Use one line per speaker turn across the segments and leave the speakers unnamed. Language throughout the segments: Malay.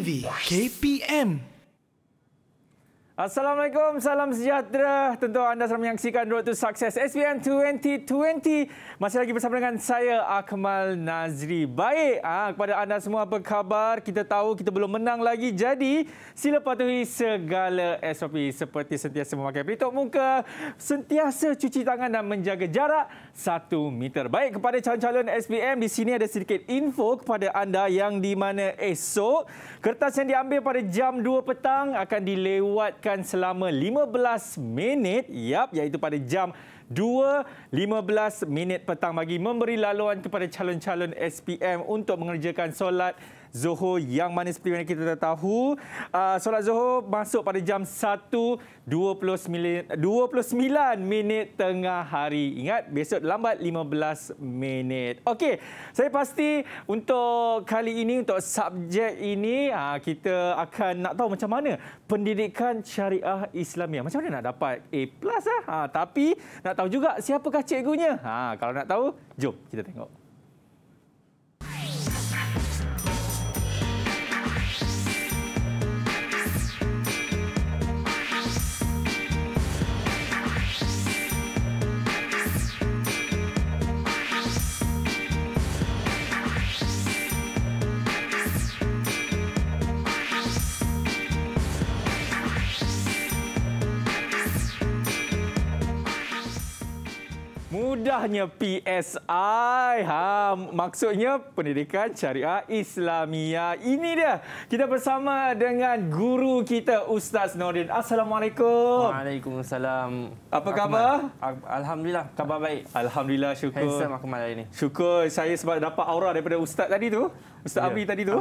KPM
Assalamualaikum, salam sejahtera. Tentu anda sedang menyaksikan Road to Success SPM 2020. Masih lagi bersama dengan saya, Akmal Nazri. Baik, ha, kepada anda semua apa khabar? Kita tahu kita belum menang lagi. Jadi, sila patuhi segala SOP. Seperti sentiasa memakai pelitup muka, sentiasa cuci tangan dan menjaga jarak 1 meter. Baik, kepada calon-calon SPM, di sini ada sedikit info kepada anda yang di mana esok. Kertas yang diambil pada jam 2 petang akan dilewatkan dibawakan selama 15 minit yap iaitu pada jam 2.15 minit petang bagi memberi laluan kepada calon-calon SPM untuk mengerjakan solat Zohor yang mana seperti mana kita dah tahu. Uh, solat Zohor masuk pada jam 1.29 29 minit tengah hari. Ingat besok lambat 15 minit. Okey, saya pasti untuk kali ini, untuk subjek ini, uh, kita akan nak tahu macam mana pendidikan syariah Islam yang Macam mana nak dapat A+. Lah? Uh, tapi nak tahu juga siapakah cikgunya? Uh, kalau nak tahu, jom kita tengok. mudahnya PSI. Ha, maksudnya Pendidikan Syariah islamia Ini dia. Kita bersama dengan guru kita Ustaz Nordin. Assalamualaikum. Waalaikumsalam. Apa khabar? Alhamdulillah, khabar baik. Alhamdulillah, syukur. Handsome Akmal hari ini. Syukur. Saya sebab dapat aura daripada Ustaz tadi tu. Ustaz ya. Abi tadi tu.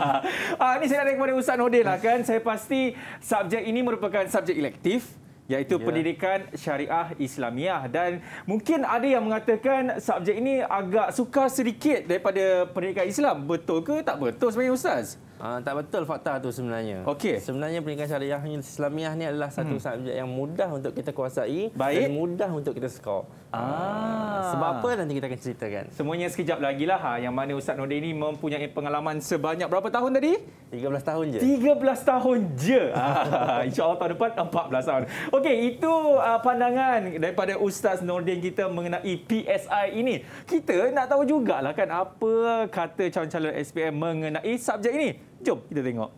ah, ini saya ada kepada Ustaz Nordin lah kan. Saya pasti subjek ini merupakan subjek elektif iaitu yeah. pendidikan syariah Islamiah dan mungkin ada yang mengatakan subjek ini agak sukar sedikit daripada
pendidikan Islam betul ke tak betul sebenarnya ustaz Uh, tak betul fakta tu sebenarnya. Okay. Sebenarnya pendidikan syariah Islamiah ni adalah satu hmm. subjek yang mudah untuk kita kuasai Baik. dan mudah
untuk kita skor. Ah. ah sebab apa nanti
kita akan ceritakan.
Semuanya sekejap lagi lah ha, yang mana Ustaz Nodi ini mempunyai pengalaman sebanyak berapa tahun tadi? 13 tahun je. 13 tahun je. Ah, InsyaAllah tahun depan 14 tahun. Okey, itu uh, pandangan daripada Ustaz Nordin kita mengenai PSI ini. Kita nak tahu jugalah kan apa kata calon-calon SPM mengenai subjek ini. Jom kita tengok.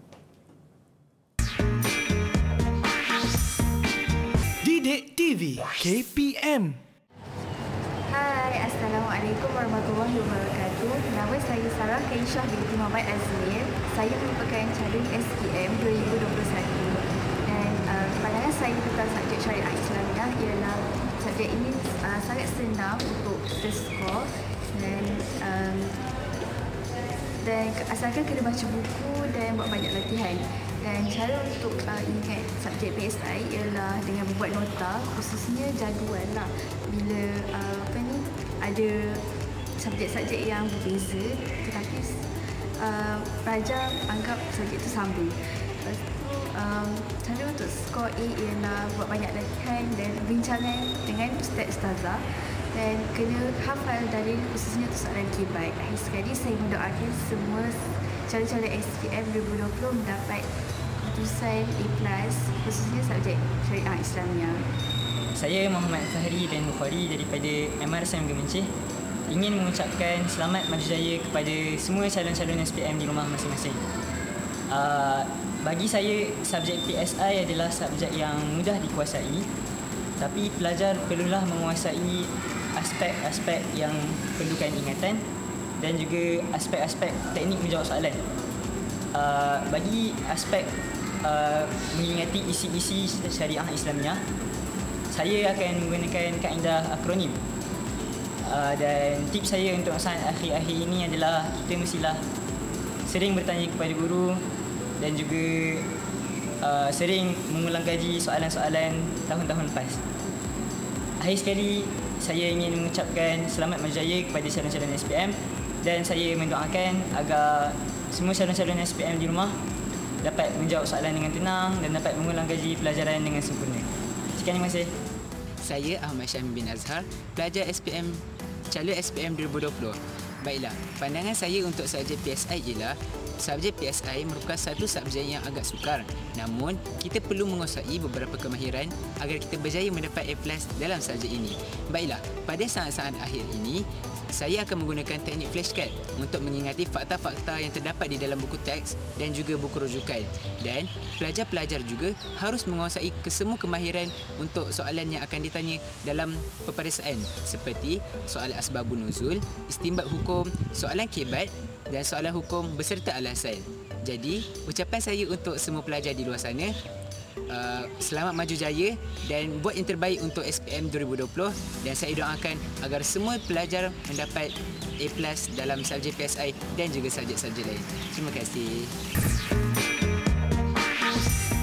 Didik TV KPM.
Hai, Assalamualaikum warahmatullahi wabarakatuh. Nama saya Sarah Kaisyah binti Muhammad Azmin. Saya merupakan calon SPM 2021. Dan uh, eh, pandangan saya tentang subjek syariah Islamiah ialah subjek ini uh, sangat senang untuk seskor dan um, dan asalkan kena baca buku dan buat banyak latihan. Dan cara untuk uh, ingat subjek PSI ialah dengan buat nota, khususnya jadual lah. Bila uh, apa ni, ada subjek-subjek yang berbeza tetapi uh, pelajar anggap subjek itu sama. Lepas itu, um, cara untuk skor A ialah buat banyak latihan dan bincangan dengan Ustaz Ustazah dan kena hafal dari khususnya tu soalan kibat. Akhir sekali saya mendoakan semua calon-calon SPM 2020 mendapat keputusan A+, khususnya subjek syariah Islamiah.
Saya Muhammad Fahri dan Bukhari daripada MRSM Gemencih ingin mengucapkan selamat maju jaya kepada semua calon-calon SPM di rumah masing-masing. Ah, bagi saya, subjek PSI adalah subjek yang mudah dikuasai tapi pelajar perlulah menguasai aspek-aspek yang perlukan ingatan dan juga aspek-aspek teknik menjawab soalan. Uh, bagi aspek uh, mengingati isi-isi syariah Islamnya, saya akan menggunakan kaedah akronim. Uh, dan tip saya untuk saat akhir-akhir ini adalah kita mestilah sering bertanya kepada guru dan juga uh, sering mengulang kaji soalan-soalan tahun-tahun lepas. Akhir sekali, saya ingin mengucapkan selamat berjaya kepada calon-calon SPM dan saya mendoakan agar semua calon-calon SPM di rumah dapat menjawab soalan dengan tenang dan dapat mengulang gaji pelajaran dengan sempurna. Sekian terima kasih. Saya Ahmad Syamim bin Azhar, pelajar SPM, calon SPM 2020. Baiklah, pandangan
saya untuk subjek PSI ialah subjek PSI merupakan satu subjek yang agak sukar. Namun, kita perlu menguasai beberapa kemahiran agar kita berjaya mendapat A+ dalam subjek ini. Baiklah, pada saat-saat akhir ini, saya akan menggunakan teknik flashcard untuk mengingati fakta-fakta yang terdapat di dalam buku teks dan juga buku rujukan. Dan pelajar-pelajar juga harus menguasai kesemua kemahiran untuk soalan yang akan ditanya dalam peperiksaan seperti soalan asbabun nuzul, istimbat hukum, soalan kibat dan soalan hukum beserta alasan. Jadi, ucapan saya untuk semua pelajar di luar sana, uh, selamat maju jaya dan buat yang terbaik untuk SPM 2020 dan saya doakan agar semua pelajar mendapat A+ plus dalam subjek PSI dan juga subjek-subjek lain. Terima kasih.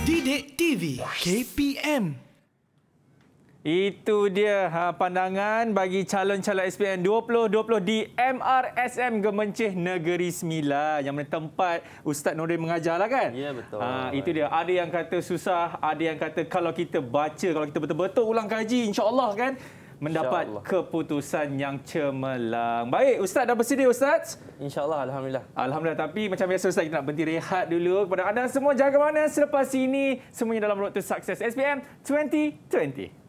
Didik TV KPM itu dia ha, pandangan bagi calon-calon SPM 2020 di MRSM Gemencih Negeri Sembilan yang mana tempat Ustaz Nurin mengajar lah kan? Ya, betul. Ha, itu dia. Ada yang kata susah, ada yang kata kalau kita baca, kalau kita betul-betul ulang kaji, insya Allah, kan? mendapat Allah. keputusan yang cemerlang. Baik, ustaz dah bersedia ustaz? Insya-Allah alhamdulillah. Alhamdulillah tapi macam biasa ustaz kita nak berhenti rehat dulu kepada anda semua jaga mana selepas
ini semuanya dalam road to success SPM 2020.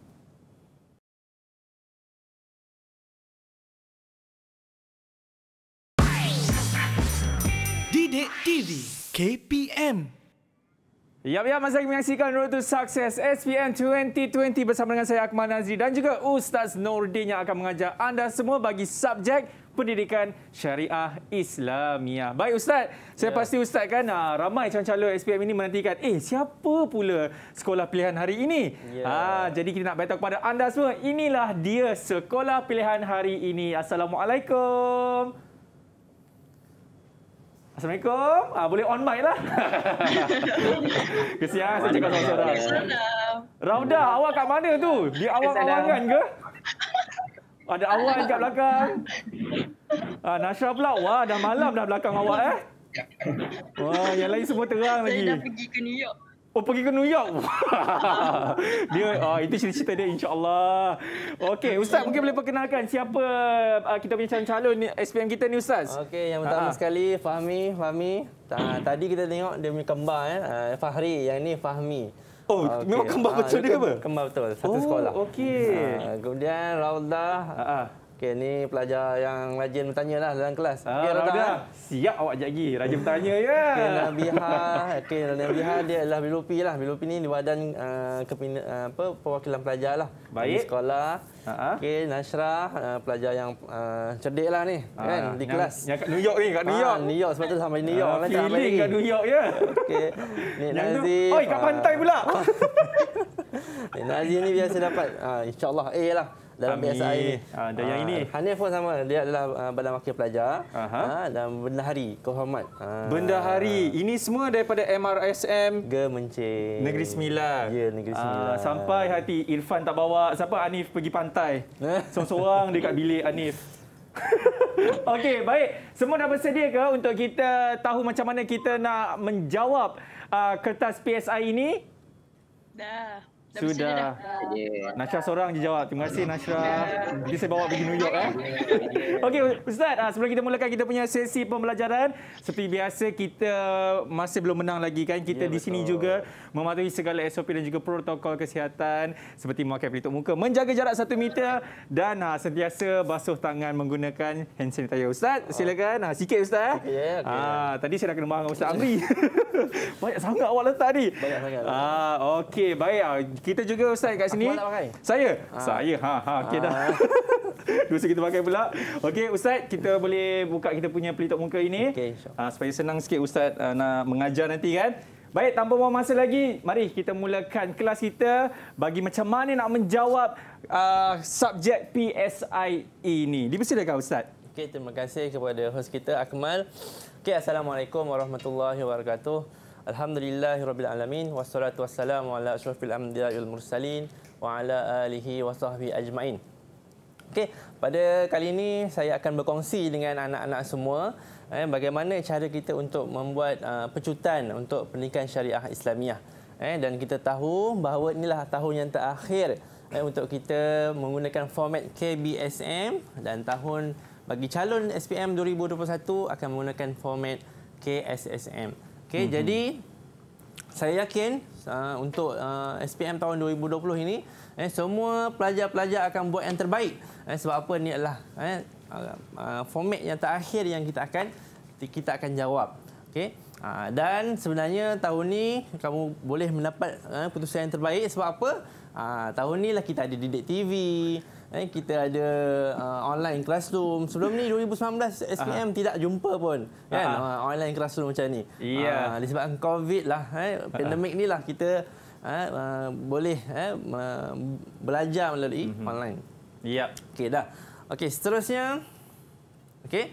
Hit TV KPM. Ya,
ya, masih lagi menyaksikan Road to Success SPM 2020 bersama dengan saya Akmal Nazri dan juga Ustaz Nordin yang akan mengajar anda semua bagi subjek pendidikan syariah Islamiah. Baik Ustaz, saya ya. pasti Ustaz kan ah, ramai calon-calon SPM ini menantikan eh siapa pula sekolah pilihan hari ini? Ya. Ah, jadi kita nak beritahu kepada anda semua, inilah dia sekolah pilihan hari ini. Assalamualaikum. Assalamualaikum. Ah, boleh on mic lah. Kesian saya cakap sama seorang. Rauda, awak kat mana tu? Di awang-awangan ke? Ada awal kat belakang. Ah, Nasha pula. Wah, dah malam dah belakang awak eh. Wah, yang lain semua terang lagi. Saya dah
pergi ke New York.
Oh pergi ke New York. dia oh, itu cerita-cerita dia Insyaallah allah Okey, ustaz mungkin boleh perkenalkan siapa uh, kita punya calon-calon SPM kita ni ustaz. Okey, yang pertama Aa. Ah,
sekali Fahmi, Fahmi. tadi kita tengok dia punya kembar eh. Uh, Fahri, yang ni Fahmi. Oh, okay. memang kembar betul ha, dia ke apa? Kembar betul, satu oh, sekolah. Okey. Uh, kemudian Raudah. Uh, uh. Okey, ni pelajar yang rajin bertanya lah dalam kelas. Ah, okay, Rabia, lah. siap
awak jagi lagi. Rajin bertanya, ya. Yeah. Okey, Nabiha.
Okey, Nabiha dia adalah Bilopi lah. Bilopi ni di badan uh, ah, kepin, uh, ah, apa, perwakilan pelajar lah. Baik. Di sekolah. Uh-huh. Okey, Nashra, uh, ah, pelajar yang uh, cerdik lah ni. Uh, kan, di yang, kelas. Yang kat New York ni, kat New York. Ah, New York, sebab tu sampai New York. Uh, lah, feeling kat New York, ya. Yeah.
Okey, Nik yang Oi, kat pantai pula.
Nik Nazif ni biasa dapat. Uh, InsyaAllah, A lah dalam Amin. ada ah, Dan yang ah, ini? Hanif pun sama. Dia adalah ah, badan wakil pelajar Aha. dan bendahari. Kehormat. Bendahari.
Ini semua daripada MRSM. Gemencing. Negeri Sembilan. Ya, Negeri Sembilan. Sampai hati Irfan tak bawa. Siapa Anif pergi pantai? Eh? Seorang-seorang dekat bilik Anif. Okey, baik. Semua dah bersedia ke untuk kita tahu macam mana kita nak menjawab uh, kertas PSI ini? Dah. Sudah. Yeah. seorang je jawab. Terima kasih Nasha. Yeah. saya bawa pergi New York. Eh. Okey Ustaz, ah, sebelum kita mulakan kita punya sesi pembelajaran. Seperti biasa kita masih belum menang lagi kan. Kita yeah, di sini juga mematuhi segala SOP dan juga protokol kesihatan. Seperti memakai pelitup muka, menjaga jarak satu meter dan ah, sentiasa basuh tangan menggunakan hand sanitizer. Ustaz, silakan. Ha, sikit Ustaz. Okay,
eh. ya, okay. Ha,
tadi saya dah kena marah dengan Ustaz Amri. Banyak sangat awak letak ni. Banyak sangat. Ha, Okey, baik. Kita juga ustaz kat sini. Saya. Ha. Saya. Ha ha okey dah. Dusa kita pakai pula. Okey ustaz, kita boleh buka kita punya pelitup muka ini. Okay, uh, ah, supaya senang sikit ustaz ah, nak mengajar nanti kan. Baik, tanpa buang masa lagi, mari kita mulakan kelas kita bagi macam mana nak menjawab uh, subjek PSI ini. Dipersilakan ustaz.
Okay terima kasih kepada host kita Akmal. Okay assalamualaikum warahmatullahi wabarakatuh. Alhamdulillahirrabbilalamin Wassalatu wassalamu ala asyurafil amdiya wal mursalin Wa ala alihi wa sahbihi ajma'in Okay, pada kali ini saya akan berkongsi dengan anak-anak semua eh, Bagaimana cara kita untuk membuat uh, pecutan untuk pendidikan syariah Islamiah eh, Dan kita tahu bahawa inilah tahun yang terakhir eh, Untuk kita menggunakan format KBSM Dan tahun bagi calon SPM 2021 akan menggunakan format KSSM Okey, hmm. jadi saya yakin uh, untuk uh, SPM tahun 2020 ini eh semua pelajar-pelajar akan buat yang terbaik. Eh sebab apa ni adalah eh uh, uh, format yang terakhir yang kita akan kita akan jawab. Okey. Uh, dan sebenarnya tahun ni kamu boleh mendapat uh, eh, putusan yang terbaik sebab apa? Uh, tahun ni lah kita ada Didik TV. Eh, kita ada uh, online classroom. Sebelum ni 2019 SPM uh-huh. tidak jumpa pun kan uh-huh. online classroom macam ni. Yeah. Uh, disebabkan COVID lah eh pandemik uh-huh. ni lah kita uh, uh, boleh eh uh, belajar melalui uh-huh. online. Yep. Okey dah. Okey seterusnya okey.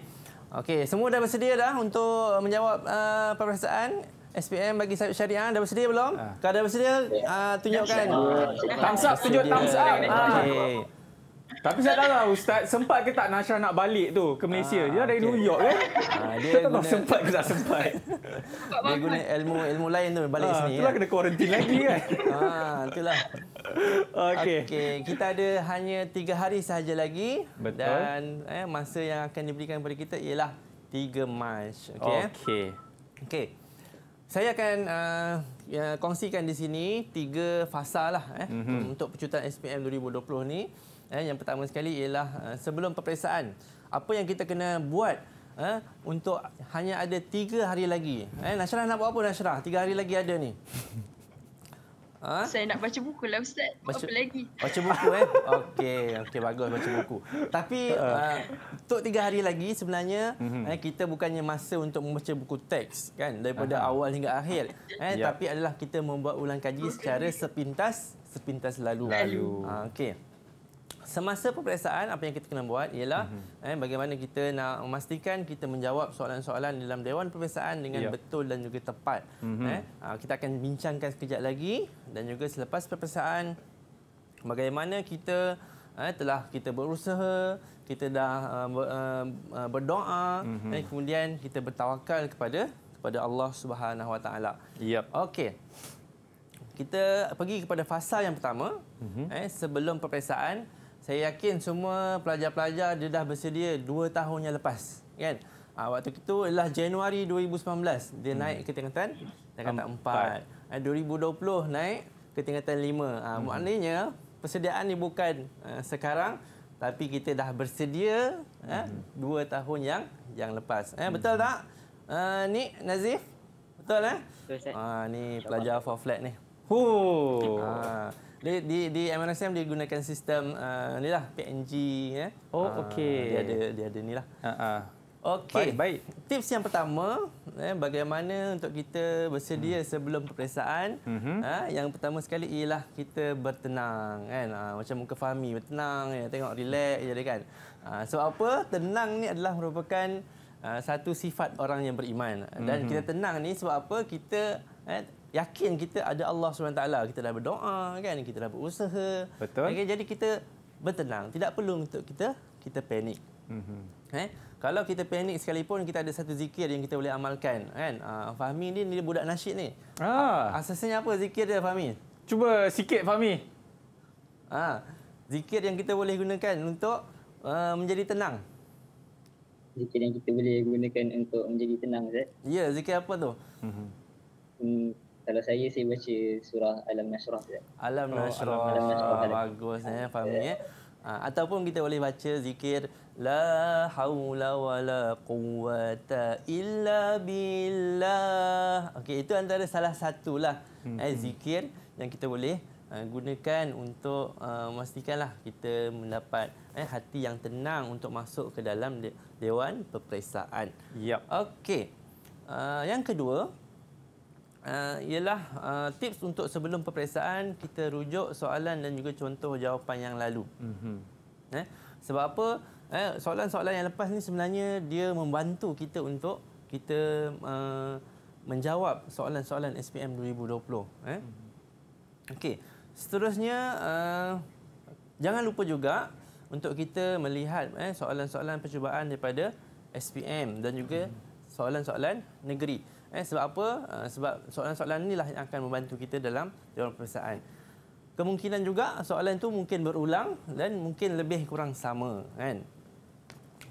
Okey semua dah bersedia dah untuk menjawab uh, perbahasan SPM bagi Syariah. dah bersedia belum? Uh. Kalau dah bersedia uh, tunjukkan.
Thumbs up, tunjuk thumbs up. Okay. Tapi saya tahu lah Ustaz, sempat ke tak Nasrah nak balik tu ke Malaysia? Ah, dia dari okay. New York kan? Ah, dia tak guna... sempat ke tak sempat? dia guna
ilmu ilmu lain tu
balik ah, sini. Itulah ya.
kena quarantine lagi kan? ah, itulah. Okey. Okay, kita ada hanya tiga hari sahaja lagi. Betul. Dan eh, masa yang akan diberikan kepada kita ialah 3 Mac. Okey. Okey. Okay. Saya akan uh, ya, kongsikan di sini tiga fasa lah eh, mm -hmm. untuk pecutan SPM 2020 ni. Eh, yang pertama sekali ialah uh, sebelum peperiksaan, apa yang kita kena buat eh, untuk hanya ada tiga hari lagi. Eh, Nasrah nak buat apa Nasrah? Tiga hari lagi ada ni.
Ha? Saya nak baca buku lah Ustaz. Baca, apa lagi?
Baca buku eh? Okey, okay, bagus baca buku. Tapi uh, untuk tiga hari lagi sebenarnya mm -hmm. eh, kita bukannya masa untuk membaca buku teks. kan Daripada uh -huh. awal hingga akhir. Eh, yep. Ya. Tapi adalah kita membuat ulang kaji okay. secara sepintas sepintas lalu. lalu. Ha, Okey semasa peperiksaan apa yang kita kena buat ialah mm -hmm. eh, bagaimana kita nak memastikan kita menjawab soalan-soalan dalam dewan peperiksaan dengan yeah. betul dan juga tepat mm -hmm. eh, ah, kita akan bincangkan sekejap lagi dan juga selepas peperiksaan bagaimana kita eh, telah kita berusaha kita dah uh, ber, uh, berdoa mm -hmm. eh, kemudian kita bertawakal kepada kepada Allah Subhanahu Wa Taala yep okey kita pergi kepada fasa yang pertama
mm
-hmm.
eh, sebelum peperiksaan saya yakin semua pelajar-pelajar dia dah bersedia dua tahun yang lepas kan ha, waktu itu ialah Januari 2019 dia hmm. naik ke tingkatan tingkatan 4 2020 naik ke tingkatan lima. ha, hmm. maknanya persediaan ni bukan uh, sekarang tapi kita dah bersedia eh, dua tahun yang yang lepas. Eh, hmm. betul tak? Uh, ni Nazif? Betul eh? Betul, ni pelajar for flat ni. Huh. Uh, di, di, di MNSM dia gunakan sistem uh, ni lah PNG ya. Eh. Oh uh, okey. Uh, dia ada dia ada lah. Uh-huh. Okey. Baik, baik. Tips yang pertama eh, bagaimana untuk kita bersedia hmm. sebelum peperiksaan?
Uh-huh. yang
pertama sekali ialah kita bertenang kan. Ha, macam muka Fahmi bertenang ya, tengok relax jadi kan. Ha, so apa? Tenang ni adalah merupakan uh, satu sifat orang yang beriman. Dan uh kita tenang ni sebab apa? Kita eh, yakin kita ada Allah SWT. Kita dah berdoa, kan? kita dah berusaha. Betul. Okay, jadi kita bertenang. Tidak perlu untuk kita kita panik. Mm-hmm. Eh? Kalau kita panik sekalipun, kita ada satu zikir yang kita boleh amalkan. Kan? Uh, Fahmi ni, ni budak nasyid ni. Ah. ah. Asasnya apa zikir dia, Fahmi? Cuba sikit, Fahmi. Ah, zikir yang kita boleh gunakan
untuk uh, menjadi tenang. Zikir yang kita boleh gunakan untuk menjadi tenang, Zat. Ya, zikir apa tu? Mm-hmm kalau saya saya baca surah alam nasrah eh.
alam oh, nasrah eh. bagus eh faham eh. ni eh ha, ataupun kita boleh baca zikir la haula wala Quwwata illa billah okey itu antara salah satulah hmm. eh zikir yang kita boleh gunakan untuk memastikanlah kita mendapat eh, hati yang tenang untuk masuk ke dalam dewan peperiksaan. Yep. Okey. Uh, yang kedua, uh, ialah uh, tips untuk sebelum peperiksaan kita rujuk soalan dan juga contoh jawapan yang lalu. Mm-hmm. Eh, sebab apa? Eh, soalan-soalan yang lepas ni sebenarnya dia membantu kita untuk kita uh, menjawab soalan-soalan SPM 2020. Eh? Mm-hmm. Okey, seterusnya uh, jangan lupa juga untuk kita melihat eh, soalan-soalan percubaan daripada SPM dan juga mhm. soalan-soalan negeri. Mm-hmm. Eh, sebab apa? Eh, sebab soalan-soalan inilah yang akan membantu kita dalam jawapan perasaan. Kemungkinan juga soalan itu mungkin berulang dan mungkin lebih kurang sama. Kan?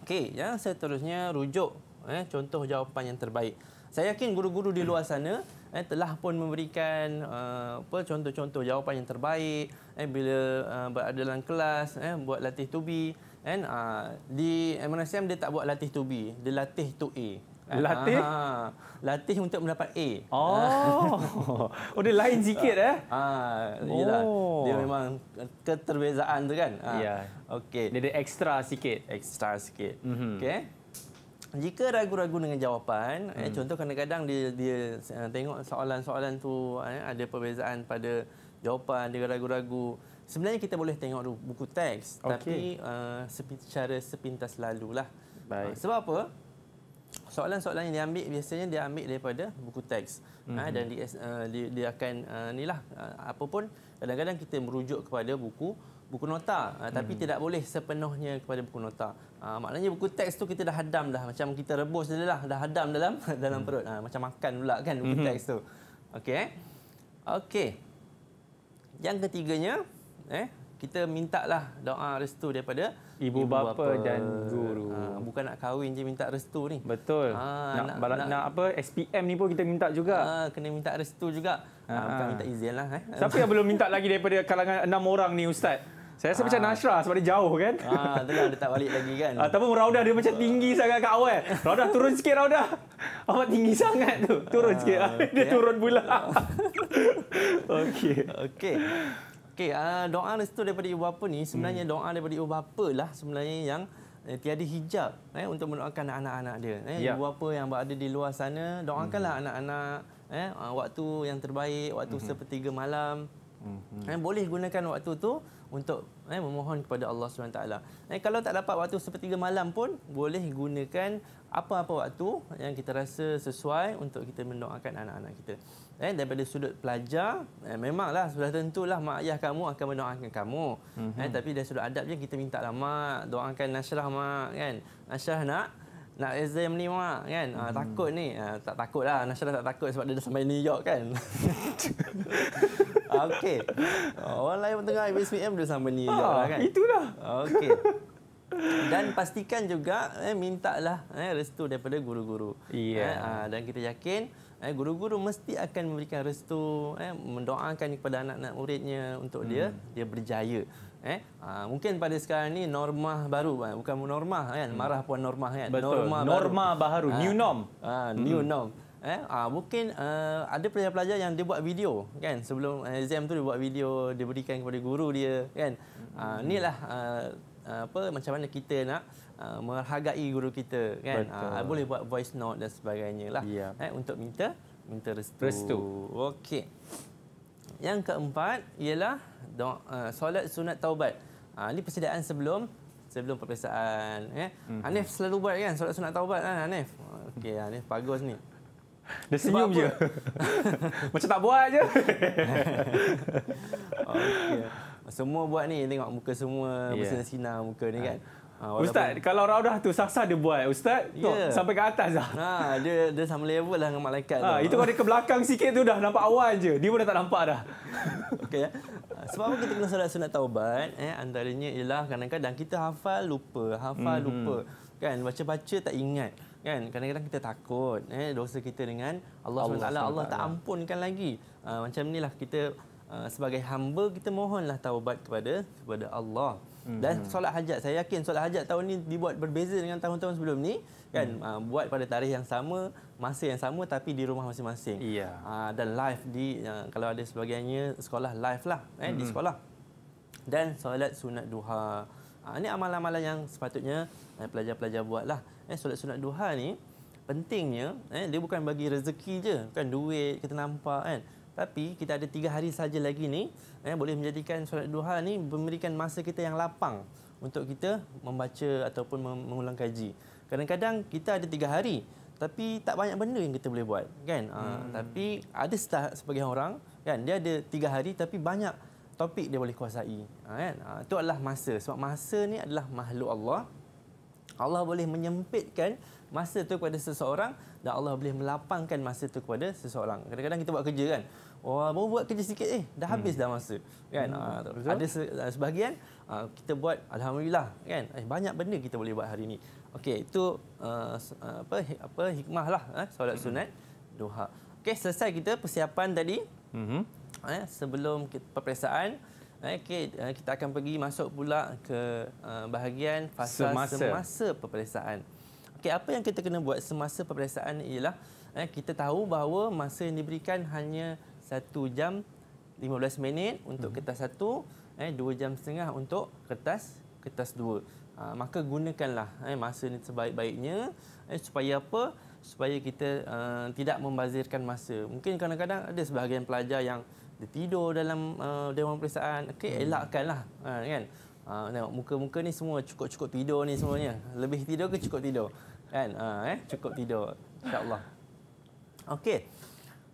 Okey, ya, seterusnya rujuk eh, contoh jawapan yang terbaik. Saya yakin guru-guru di luar sana eh, telah pun memberikan eh, contoh-contoh uh, jawapan yang terbaik eh, bila uh, berada dalam kelas, eh, buat latih tubi. b uh, di MNSM dia tak buat latih tubi, dia latih tu a Latih? Aha. Latih untuk mendapat A. Oh, oh dia lain sikit. Eh? Ha, oh. Dia memang keterbezaan tu kan. Ha. Ya. Okay. Dia ada ekstra sikit. Ekstra sikit. Mm -hmm. okay. Jika ragu-ragu dengan jawapan, mm. eh, hmm. contoh kadang-kadang dia, dia eh, tengok soalan-soalan tu eh, ada perbezaan pada jawapan, dia ragu-ragu. Sebenarnya kita boleh tengok buku teks, okay. tapi uh, eh, secara sepintas lalulah. Baik. Sebab apa? soalan-soalan yang diambil biasanya dia ambil daripada buku teks mm -hmm. dan eh, dia, dia akan inilah eh, eh, apa pun kadang-kadang kita merujuk kepada buku buku nota tapi mm -hmm. tidak boleh sepenuhnya kepada buku nota ha, maknanya buku teks tu kita dah hadam dah macam kita rebus dia lah dah hadam dalam dalam mm -hmm. perut ha, macam makan pula kan buku mm -hmm. teks tu okey okey yang ketiganya eh kita mintalah doa restu daripada ibu, ibu bapa, bapa dan guru. Ha, bukan nak kahwin je minta restu ni. Betul. Ha,
nak, nak, nak, nak
apa SPM ni pun kita minta juga. Ha, kena minta restu juga. Ha, ha. Bukan minta izin lah. Eh. Siapa yang belum minta lagi daripada kalangan enam orang ni Ustaz? Saya rasa ha. macam Nashra sebab dia jauh kan.
Ha, tu lah, dia tak balik lagi kan.
Tapi Rauda dia macam tinggi sangat kat awal. Rauda turun sikit Rauda. Amat tinggi sangat tu. Turun ha, sikit. Okay. Dia eh. turun pula.
Okey. Okey. Okay. Okey, uh, doa restu daripada ibu bapa ni sebenarnya hmm. doa daripada ibu bapa lah sebenarnya yang eh, tiada hijab eh, untuk mendoakan anak-anak dia. Eh, ya. Ibu bapa yang berada di luar sana, doakanlah hmm. anak-anak eh, ah, waktu yang terbaik, waktu hmm. sepertiga malam. Hmm. Eh, boleh gunakan waktu tu untuk eh, memohon kepada Allah SWT. Eh, kalau tak dapat waktu sepertiga malam pun, boleh gunakan apa-apa waktu yang kita rasa sesuai untuk kita mendoakan anak-anak kita eh, daripada sudut pelajar eh, memanglah sudah tentulah mak ayah kamu akan mendoakan kamu mm -hmm. eh, mhm. tapi dari sudut je kita minta lah mak doakan nasyrah mak kan nasyrah nak nak exam ni mak kan mm -hmm. ah, mhm. takut ni ah, tak takut lah nasyrah tak takut sebab dia dah sampai New York kan Okey. orang lain pun tengah SPM dia sampai New York ah, lah kan itulah Okey. dan pastikan juga eh, mintalah eh, restu daripada guru-guru yeah. eh, ah, dan kita yakin eh, guru-guru mesti akan memberikan restu eh, mendoakan kepada anak-anak muridnya untuk dia hmm. dia berjaya eh uh, mungkin pada sekarang ni norma baru eh, bukan norma kan eh, hmm. marah pun norma kan eh, Betul. norma norma baru, baru. Uh, new norm uh, new hmm. norm eh uh, mungkin uh, ada pelajar-pelajar yang dia buat video kan sebelum exam tu dia buat video dia berikan kepada guru dia kan uh, inilah apa macam mana kita nak Uh, menghargai guru kita kan ah, Betul. Uh, boleh buat voice note dan sebagainya lah yeah. eh, untuk minta minta restu, restu. okey yang keempat ialah doa uh, solat sunat taubat uh, ah, ini persediaan sebelum sebelum peperiksaan eh mm-hmm. Anif selalu buat kan solat sunat taubat kan Anif okey Anif bagus ni dia senyum Sebab je. Macam tak buat je. okay. Semua buat ni, tengok muka semua yeah. Ya. bersinar-sinar muka ni kan. Ha, Ustaz, kalau orang dah tu sah-sah dia buat. Ustaz, yeah. tok, sampai ke atas dah. Ha, dia, dia sama level lah dengan malaikat. Ha, itu kalau dia
ke belakang sikit tu dah nampak awal je. Dia pun dah tak nampak dah.
Okay, ya. ah, sebab apa kita kena solat sunat taubat, eh, antaranya ialah kadang-kadang kita hafal lupa. Hafal hmm lupa. Kan, baca-baca tak ingat. Kan, kadang-kadang kita takut eh, dosa kita dengan Allah, Allah Allah, Allah tak ampunkan lagi. Uh, macam inilah kita uh, sebagai hamba, kita mohonlah taubat kepada kepada Allah. Dan hmm. solat hajat, saya yakin solat hajat tahun ini dibuat berbeza dengan tahun-tahun sebelum ni kan hmm. uh, buat pada tarikh yang sama masa yang sama tapi di rumah masing-masing. Yeah. Uh, dan live di uh, kalau ada sebagainya sekolah live lah eh hmm. di sekolah. Dan solat sunat duha. Uh, ini amalan-amalan yang sepatutnya pelajar eh, pelajar-pelajar buatlah. Eh solat sunat duha ni pentingnya eh dia bukan bagi rezeki je, kan duit kita nampak kan. Tapi kita ada tiga hari saja lagi ni eh, boleh menjadikan solat duha ni memberikan masa kita yang lapang untuk kita membaca ataupun mengulang kaji. Kadang-kadang kita ada tiga hari tapi tak banyak benda yang kita boleh buat kan ah, hmm. uh, tapi ada setah, sebagian orang kan dia ada tiga hari tapi banyak topik dia boleh kuasai uh, kan uh, itu adalah masa sebab masa ni adalah makhluk Allah Allah boleh menyempitkan masa tu kepada seseorang dan Allah boleh melapangkan masa tu kepada seseorang kadang-kadang kita buat kerja kan Wah, oh, baru buat kerja sikit eh, dah hmm. habis dah masa. Kan? Hmm. Ah, ada ah, sebahagian ah, kita buat alhamdulillah kan. Eh, banyak benda kita boleh buat hari ini. Okey, itu apa apa hikmahlah eh solat hmm. sunat duha. Okey, selesai kita persiapan tadi. Hmm. Eh, sebelum peperiksaan eh, Okey, eh, kita akan pergi masuk pula ke bahagian fasa semasa, semasa peperiksaan. Okey, apa yang kita kena buat semasa peperiksaan ialah eh, kita tahu bahawa masa yang diberikan hanya satu jam lima belas minit untuk hmm. kertas satu, eh dua jam setengah untuk kertas kertas dua. ha, maka gunakanlah eh masa ni sebaik-baiknya eh supaya apa supaya kita uh, tidak membazirkan masa mungkin kadang-kadang ada sebahagian pelajar yang dia tidur dalam uh, dewan periksaan okey hmm. elakkanlah ha, kan Uh, muka-muka ni semua cukup-cukup tidur ni semuanya. Lebih tidur ke cukup tidur? Kan? Uh, eh cukup tidur. Insya-Allah. Okey.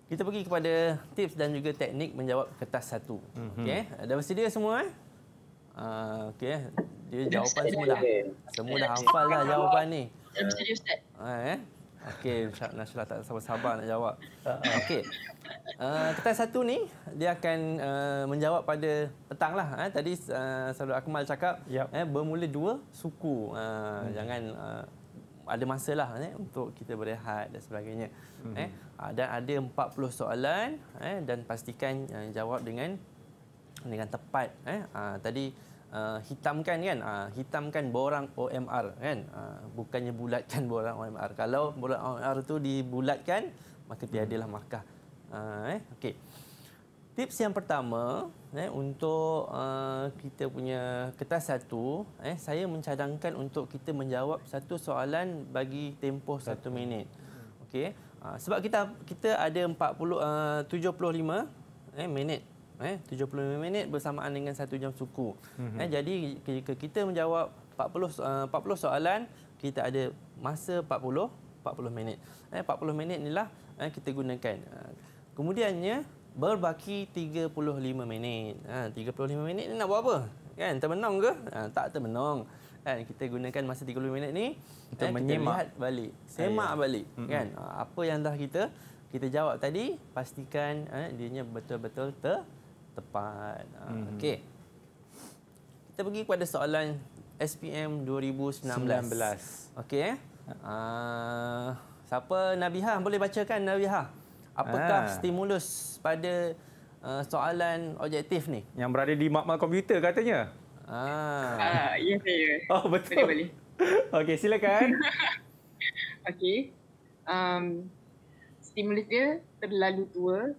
Kita pergi kepada tips dan juga teknik menjawab kertas satu. Mm -hmm. Okey, eh? dah bersedia semua? Uh, Okey, eh? dia jawapan semua dah. Semua dah hafal lah jawapan ni. Ada Dah dia. Ustaz. Ah, okey, Nasrullah tak sabar-sabar nak jawab. Ah, okey, uh, kertas satu ni dia akan uh, menjawab pada petang lah. Uh, tadi uh, Saudara Akmal cakap yep. uh, bermula dua suku. Uh, hmm. Jangan... Uh, ada masalah eh, untuk kita berehat dan sebagainya. Hmm. Eh, ah, dan ada 40 soalan eh, dan pastikan eh, jawab dengan dengan tepat. Eh. Ah, tadi uh, hitamkan kan, uh, hitamkan borang OMR kan, uh, bukannya bulatkan borang OMR. Kalau borang OMR tu dibulatkan, maka lah markah. Uh, eh. Okey. Tips yang pertama eh, untuk uh, kita punya kertas satu, eh, saya mencadangkan untuk kita menjawab satu soalan bagi tempoh satu minit. Okay. Uh, ah, sebab kita kita ada 40, uh, 75 eh, minit. Eh, 75 minit bersamaan dengan satu jam suku. Mm-hmm. Eh, jadi jika kita menjawab 40, uh, 40 soalan, kita ada masa 40, 40 minit. Eh, 40 minit inilah eh, kita gunakan. Ah, kemudiannya, berbaki 35 minit. Ha, 35 minit ni nak buat apa? Kan, termenung ke? Ha, tak termenung. Kan, kita gunakan masa 35 minit ni untuk eh, menyemak kita balik. Semak Ayah. balik. Kan, ha, apa yang dah kita kita jawab tadi, pastikan ha, eh, dia betul-betul ter, tepat. Ha, mm-hmm. Okey. Kita pergi kepada soalan SPM 2019. 19. Okey. Eh? Ha, ah, siapa Nabiha? Boleh bacakan Nabiha apakah ha. stimulus pada uh, soalan objektif ni yang berada di makmal komputer katanya ha
ah ya saya
oh betul boleh, boleh.
okey silakan
okey um stimulus dia terlalu tua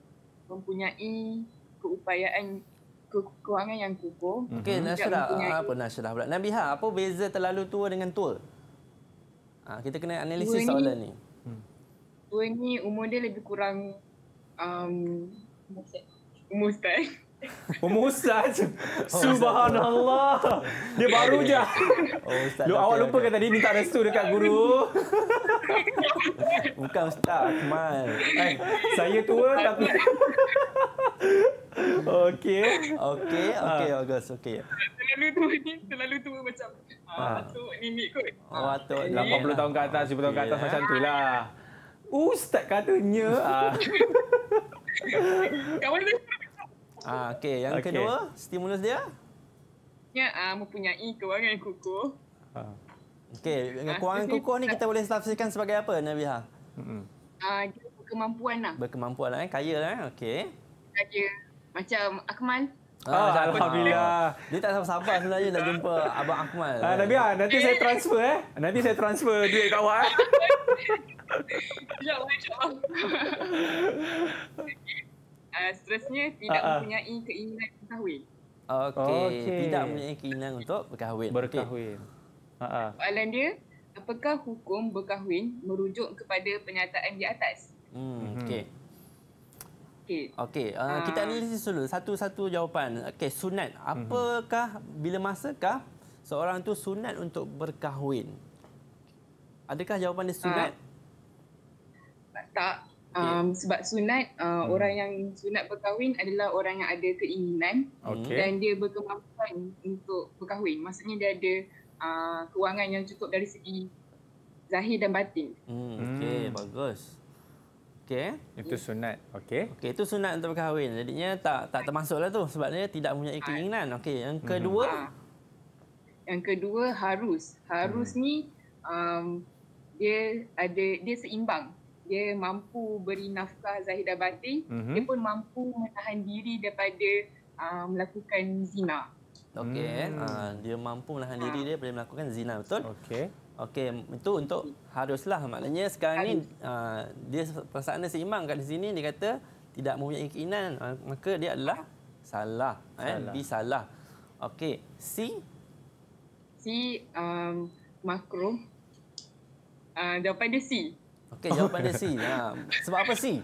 mempunyai keupayaan kekurangan yang kukuh mhm. okey nasrah ah,
apa nasrah pula nabiha apa beza terlalu tua dengan tua ha, kita kena analisis tua soalan ni, ni
tua ni umur dia lebih kurang um, umur Ustaz.
Umur Ustaz? Subhanallah. Dia baru je. Oh, Lu, awak lupa kan tadi minta restu dekat guru? Bukan
Ustaz, Akmal. Hey, eh, saya tua tapi... Okey. Okey, ah. okey, bagus. Ha. Okey.
Terlalu tua ni, terlalu macam
ha. atuk nenek kot. Oh, atuk 80 tahun ke atas, 70 tahun ke atas macam itulah.
Ha.
Ustaz katanya.
Kawan dia.
Ah, okay. Yang ah, okay. kedua, stimulus
dia?
Ya, uh, mempunyai kewangan kukuh.
Ah. Okey, kewangan ah, kukuh ni kita boleh tafsirkan sebagai apa, Nabiha?
Ah, berkemampuan lah.
Berkemampuan lah, eh? kaya lah. Eh? Okey.
Kaya. Macam Akmal,
Ah, ah Alhamdulillah. Dia tak sabar-sabar sebenarnya nak jumpa Abang Akmal. Ah, nanti, ah, nanti saya transfer eh. Nanti saya transfer duit kat awak. Eh.
Ya, stresnya tidak uh, mempunyai keinginan berkahwin.
Okey, okay. tidak mempunyai keinginan untuk berkahwin. Berkahwin. Okay. Uh, uh.
Soalan dia, apakah hukum berkahwin merujuk kepada pernyataan di atas?
Hmm, okey. Hmm. Okey. Okey, uh, ah. kita analisis dulu satu-satu jawapan. Okey, sunat. Mhm. Apakah bila masakah seorang tu sunat untuk berkahwin? Adakah jawapan dia sunat?
Uh, tak. Um, sebab sunat uh, hmm. orang yang sunat berkahwin adalah orang yang ada keinginan okay. dan dia berkemampuan untuk berkahwin. Maksudnya dia ada uh, kewangan yang cukup dari segi zahir dan batin.
Hmm, okey, hmm. bagus. Okey. Itu sunat. Okey. Okey, itu sunat untuk berkahwin. Jadinya tak tak termasuklah tu sebabnya tidak mempunyai keinginan. Okey, yang hmm. kedua ha.
Yang kedua harus. Harus hmm. ni um, dia ada dia seimbang. Dia mampu beri nafkah zahir dan batin. Hmm. Dia pun mampu menahan diri daripada um, melakukan zina.
Okey. Hmm. Uh, dia mampu menahan ha. diri dia daripada melakukan zina, betul? Okey. Okey, itu untuk haruslah maknanya sekarang ni kan. ah, dia perasaan dia seimbang kat sini dia kata tidak mempunyai keinginan uh, maka dia adalah salah,
eh? salah. eh B salah. Okey, C C um, makro uh, ah, jawapan dia C. Okey, jawapan dia C. Sebab apa C?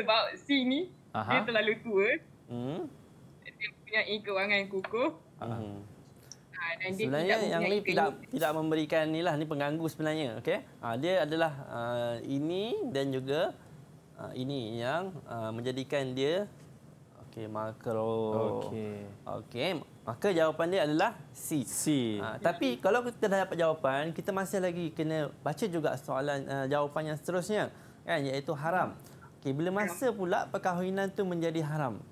Sebab C ni Aha. dia terlalu tua. Hmm. Dia punya kewangan kukuh. Hmm. Ah, dan sebenarnya tidak yang ni tidak
tidak memberikan lah ni pengganggu sebenarnya okay? ha, ah, dia adalah uh, ini dan juga uh, ini yang uh, menjadikan dia okay makro Okay. Okay maka jawapan dia adalah C C ha, tapi ya. kalau kita dah dapat jawapan kita masih lagi kena baca juga soalan uh, jawapan yang seterusnya kan Yaitu haram Okay. bila masa pula perkahwinan tu menjadi haram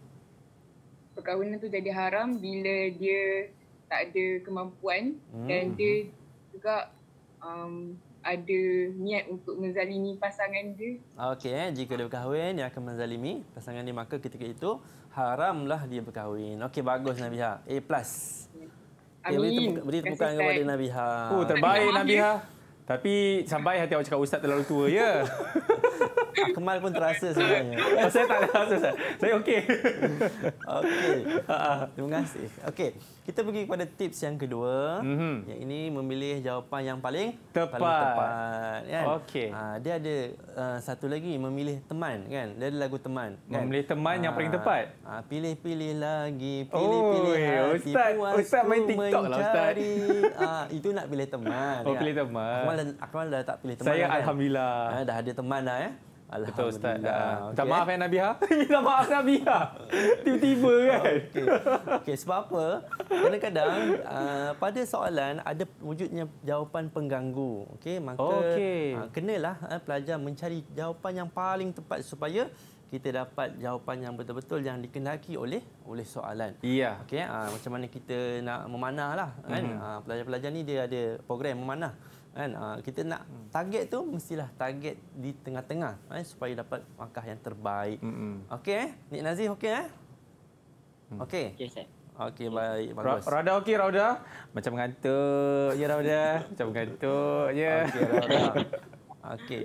perkahwinan tu jadi haram bila dia tak ada kemampuan hmm. dan dia hmm. juga um, ada niat untuk menzalimi pasangan dia.
Okey, eh. jika dia berkahwin, dia akan menzalimi pasangan dia. Maka ketika itu, haramlah dia berkahwin. Okey, bagus Nabiha. A+. Plus.
Amin. Beri, tepuk,
beri tepukan kepada Nabi Oh, terbaik Nabiha.
Tapi sampai hati awak cakap ustaz terlalu tua ya.
Akmal pun terasa sebenarnya. saya tak terasa. Saya okey. okey. Ha, ha. Terima kasih. Okey. Kita pergi kepada tips yang kedua. Mm -hmm. Yang ini memilih jawapan yang paling tepat. Paling tepat kan? okay. ha, ah, dia ada uh, satu lagi, memilih teman. kan? Dia ada lagu teman. Kan? Memilih teman ha, yang paling ah, tepat? Pilih-pilih lagi, pilih-pilih hati. Ustaz, Ustaz main TikTok lah Ustaz. Ha, itu nak pilih teman. Oh, kan? pilih teman. Akmal, Akmal dah tak pilih teman. Saya kan? Alhamdulillah. Ha, dah ada teman dah. Ya? Alhamdulillah. Betul Ustaz. Okay. Ah, Minta maaf ya Nabiha. Minta maaf Nabiha.
Tiba-tiba kan.
Okey. Okay, sebab apa? Kadang-kadang uh, pada soalan ada wujudnya jawapan pengganggu. Okey, maka okay. uh, ah, kenalah uh, pelajar mencari jawapan yang paling tepat supaya kita dapat jawapan yang betul-betul yang dikenaki oleh oleh soalan. Iya. Okey, macam mana kita nak memanahlah kan? Mm-hmm. pelajar-pelajar ni dia ada program memanah kan uh, kita nak hmm. target tu mestilah target di tengah-tengah eh, supaya dapat markah yang terbaik mm -hmm. okey eh Nik Nazif okey eh hmm. okey okey okay, baik bagus Rauda okey Rauda
macam mengantuk ya Rauda macam mengantuk ya okey Rauda okey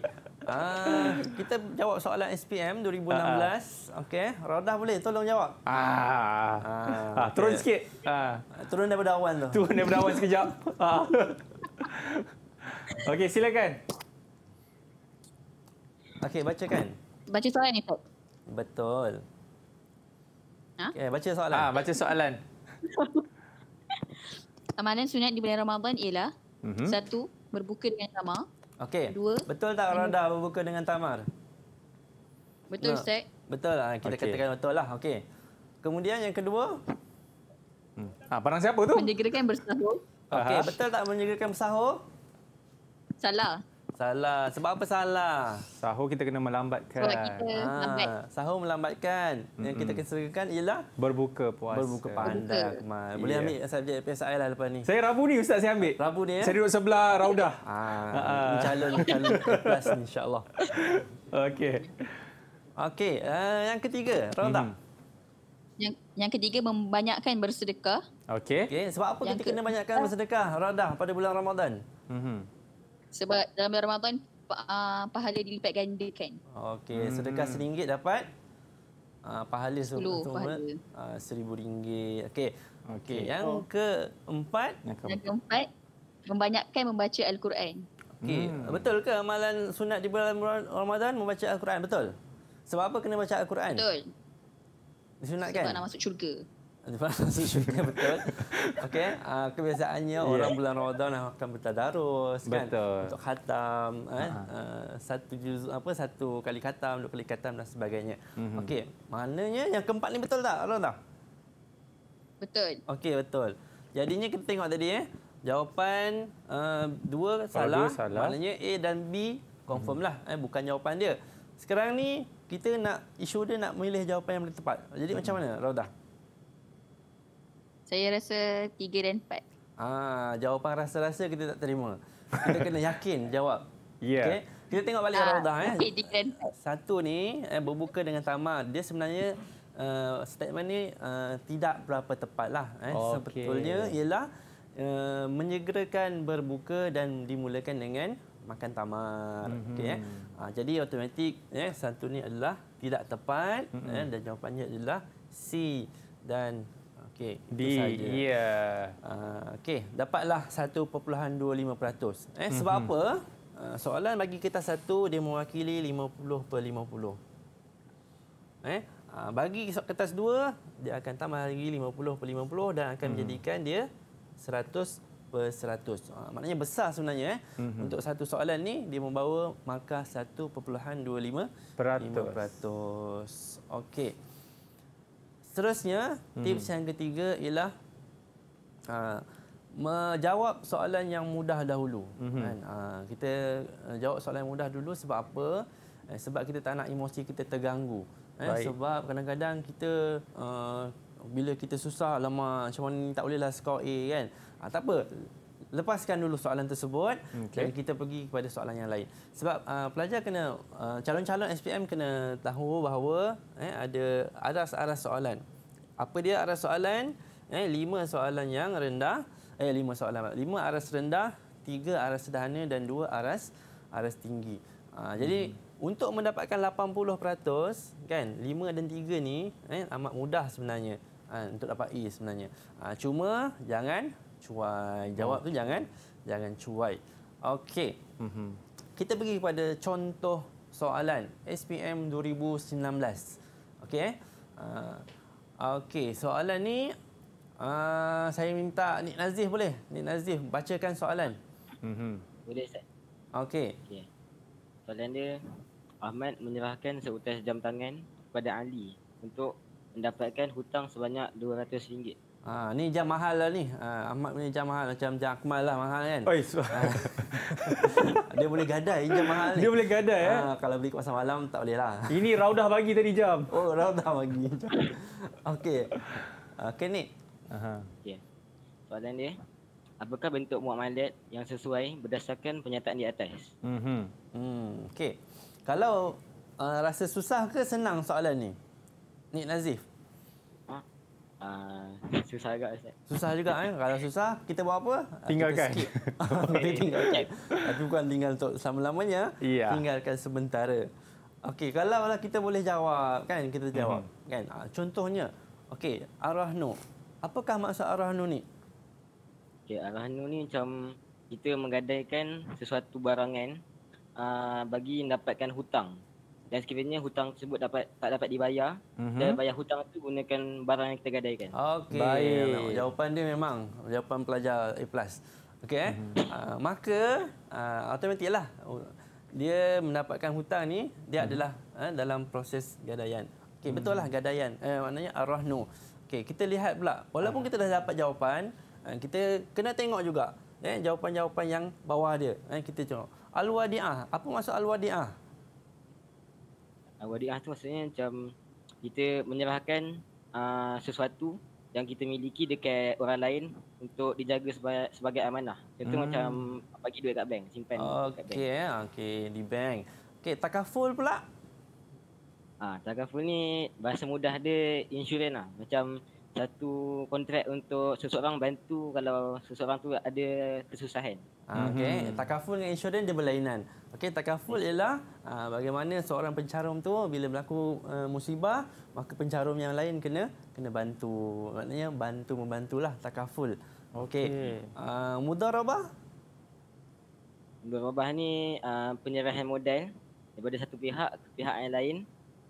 uh, kita jawab soalan SPM 2016 uh -huh. okey Rauda boleh tolong jawab
uh ah. -huh. uh, okay. uh, turun sikit
uh. turun daripada awan tu turun daripada awan sekejap uh. Okey, silakan. Okey, bacakan.
Baca soalan ni, Pak.
Betul. Ha? Okay, eh, baca soalan. Ah, baca soalan.
Amalan sunat di bulan Ramadan ialah mm-hmm. satu, berbuka dengan tamar.
Okey. Dua. Betul tak Rada berbuka dengan tamar? Betul, Ustaz. No. Betul lah. Kita okay. katakan betul lah. Okey. Kemudian yang kedua. Hmm. Ha, barang siapa tu?
Menyegerakan bersahur.
Okey, betul tak menyegerakan bersahur? Salah. Salah. Sebab apa salah? Sahur kita kena melambatkan. Sebab kita melambat. Ah, sahur melambatkan. Yang mm -hmm. kita kena serahkan ialah?
Berbuka puasa. Berbuka pandai, Akmal. Boleh yeah. ambil
subjek PSI lah lepas ni.
Saya Rabu ni, Ustaz.
Saya ambil. Rabu ni,
ya? Saya duduk sebelah Raudah. Ah, ah, calon ah, calon kelas ni, insyaAllah.
Okey. Okey. Uh, yang ketiga, Raudah. Mm -hmm.
yang, yang ketiga, membanyakkan bersedekah.
Okey. Okay. Sebab apa yang kita ke kena banyakkan eh? bersedekah, Raudah, pada bulan Ramadan? Mm hmm.
Sebab dalam bulan Ramadan uh, pahala dilipat ganda kan.
Okey, hmm. sedekah RM1 dapat uh, pahala RM10. Uh, RM1000. Okey. Okey. Okay. Yang oh. keempat, yang
keempat membanyakkan membaca al-Quran.
Okey, hmm. betul ke amalan sunat di bulan Ramadan membaca al-Quran? Betul. Sebab apa kena baca al-Quran? Betul. Disunatkan. Sebab nak masuk syurga maksudnya betul. Okey, uh, kebiasaannya yeah. orang bulan Ramadan akan bertadarus kan untuk khatam Uh-huh. Uh, satu juz apa satu kali khatam, dua kali khatam dan sebagainya. Mm-hmm. Okey, maknanya yang keempat ni betul tak? Alon tak? Betul. Okey, betul. Jadinya kita tengok tadi eh. Jawapan uh, dua salah. salah. Maknanya A dan B confirm mhm. lah. Mm-hmm. Eh, bukan jawapan dia. Sekarang ni kita nak isu dia nak memilih jawapan yang paling tepat. Jadi mm-hmm. macam mana, Rodah?
Saya rasa tiga dan empat.
Ah, jawapan rasa-rasa kita tak terima. Kita kena yakin jawab. Ya. Yeah. Okay? Kita tengok balik ah, Raudah. dah. Eh. okay, Satu ni eh, berbuka dengan Tamar. Dia sebenarnya uh, statement ni uh, tidak berapa tepat lah. Eh. Okay. Sebetulnya ialah uh, menyegerakan berbuka dan dimulakan dengan makan tamar. Mm-hmm. Okay, eh. ah, jadi otomatik eh, satu ni adalah tidak tepat mm-hmm. eh, mhm. dan jawapannya adalah C dan Okey, di ya. Yeah. Uh, okey, dapatlah 1.25%. Eh -hmm. sebab mhm. apa? Uh, soalan bagi kita satu dia mewakili 50 per 50. Eh uh, bagi kertas dua dia akan tambah lagi 50 per 50 dan akan mm. menjadikan dia 100 per 100. Uh, ah, maknanya besar sebenarnya eh. Mm -hmm. Untuk satu soalan ni dia membawa markah 1.25%. Okey seterusnya hmm. tips hmm. yang ketiga ialah uh, menjawab soalan yang mudah dahulu hmm. kan uh, kita eh, jawab soalan yang mudah dulu sebab apa eh, sebab kita tak nak emosi kita terganggu eh, sebab kadang-kadang kita uh, bila kita susah lama macam mana tak boleh lah skor A kan uh, tak apa lepaskan dulu soalan tersebut okay. dan kita pergi kepada soalan yang lain. Sebab uh, pelajar kena uh, calon-calon uh, SPM kena tahu bahawa eh, ada aras-aras soalan. Apa dia aras soalan? Eh, lima soalan yang rendah. Eh, lima soalan. Lima aras rendah, tiga aras sederhana dan dua aras aras tinggi. Uh, hmm. Jadi untuk mendapatkan 80%, kan, lima dan tiga ni eh, amat mudah sebenarnya uh, untuk dapat E sebenarnya. Uh, cuma jangan cuai. Hmm. Jawab tu jangan jangan cuai. Okey. hmm Kita pergi kepada contoh soalan SPM 2019. Okey eh. Uh, Okey, soalan ni uh, saya minta Nik Nazif boleh? Nik Nazif
bacakan soalan. hmm Boleh Ustaz. Okey. Okay. Soalan dia Ahmad menyerahkan seutas jam tangan kepada Ali untuk mendapatkan hutang sebanyak RM200.
Ha, ni jam mahal lah ni. Ha, Ahmad
punya jam mahal. Macam jam
Akmal lah mahal kan. Oi, so. ha, dia boleh gadai jam mahal ni. Dia boleh gadai. Eh? Ha, eh? Kalau beli kuasa malam tak boleh lah.
Ini raudah bagi tadi jam. Oh, raudah bagi.
Okey. Okey, Nik. Okey. Soalan dia. Apakah bentuk muamalat yang sesuai berdasarkan penyataan di atas?
Mm-hmm. Hmm. Okey. Kalau uh, rasa susah ke senang soalan ni? Nik Nazif. Ah, susah agak Ustaz. Susah juga kan? Kalau susah, kita buat apa? Tinggalkan. Ah, kita tinggalkan. Tapi bukan tinggal untuk selama-lamanya. Yeah. Tinggalkan sementara. Okey, kalau lah kita boleh jawab, kan kita jawab. Mm-hmm. kan. Ah, contohnya,
okey, arahnu.
Apakah maksud arahnu ni?
Okey, arahnu ni macam kita menggadaikan sesuatu barangan uh, bagi mendapatkan hutang dan sekiranya hutang tersebut dapat tak dapat dibayar mm-hmm. dan bayar hutang tu gunakan barang yang kita gadaikan. Okey. Baik. Jawapan
dia memang jawapan pelajar A+. Okey mm-hmm. Uh, maka uh, ah, automatiklah dia mendapatkan hutang ni dia mm-hmm. adalah uh, dalam proses gadaian. Okey mm-hmm. betul lah gadaian. Eh uh, maknanya arahnu. Okey kita lihat pula walaupun kita dah dapat jawapan uh, kita kena tengok juga eh jawapan-jawapan yang bawah dia. Eh kita tengok. Al-wadi'ah. Apa maksud al-wadi'ah?
uh, wadiah tu maksudnya macam kita menyerahkan uh, sesuatu yang kita miliki dekat orang lain untuk dijaga sebagai, sebagai amanah. Contoh hmm. macam bagi duit kat bank, simpan okay, kat bank. Okey, yeah. okey di bank. Okey, takaful pula? Ah, uh, takaful ni bahasa mudah dia insurans lah. Macam satu kontrak untuk seseorang bantu kalau seseorang tu ada kesusahan. Ah, okey, hmm. takaful dengan insurans dia berlainan. Okey, takaful ialah ah,
bagaimana seorang pencarum tu bila berlaku eh, musibah, maka pencarum yang lain kena kena bantu. Maknanya bantu membantulah takaful. Okey. Okay. Uh, ah,
mudarabah? Mudarabah ni uh, penyerahan modal daripada satu pihak ke pihak yang lain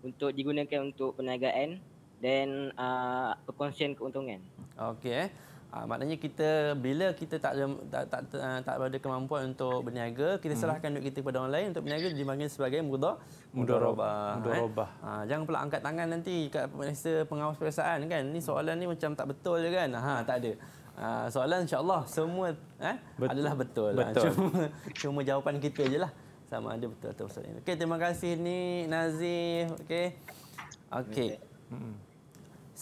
untuk digunakan untuk perniagaan dan uh, konsien keuntungan.
Okey. Eh. Uh, maknanya kita bila kita tak ada tak tak, ah, tak ada kemampuan untuk berniaga, kita hmm. serahkan duit kita kepada orang lain untuk berniaga dipanggil sebagai mudah mudarabah. Mudarabah. Eh. Uh, jangan pula angkat tangan nanti kat pemerintah pengawas perusahaan kan. Ini soalan ni macam tak betul je kan. Ha tak ada. Uh, soalan insya-Allah semua eh betul. adalah betul. betul. Uh, cuma cuma jawapan kita je lah sama ada betul atau salah. Okey terima kasih ni Nazif. Okey. Okey. Hmm.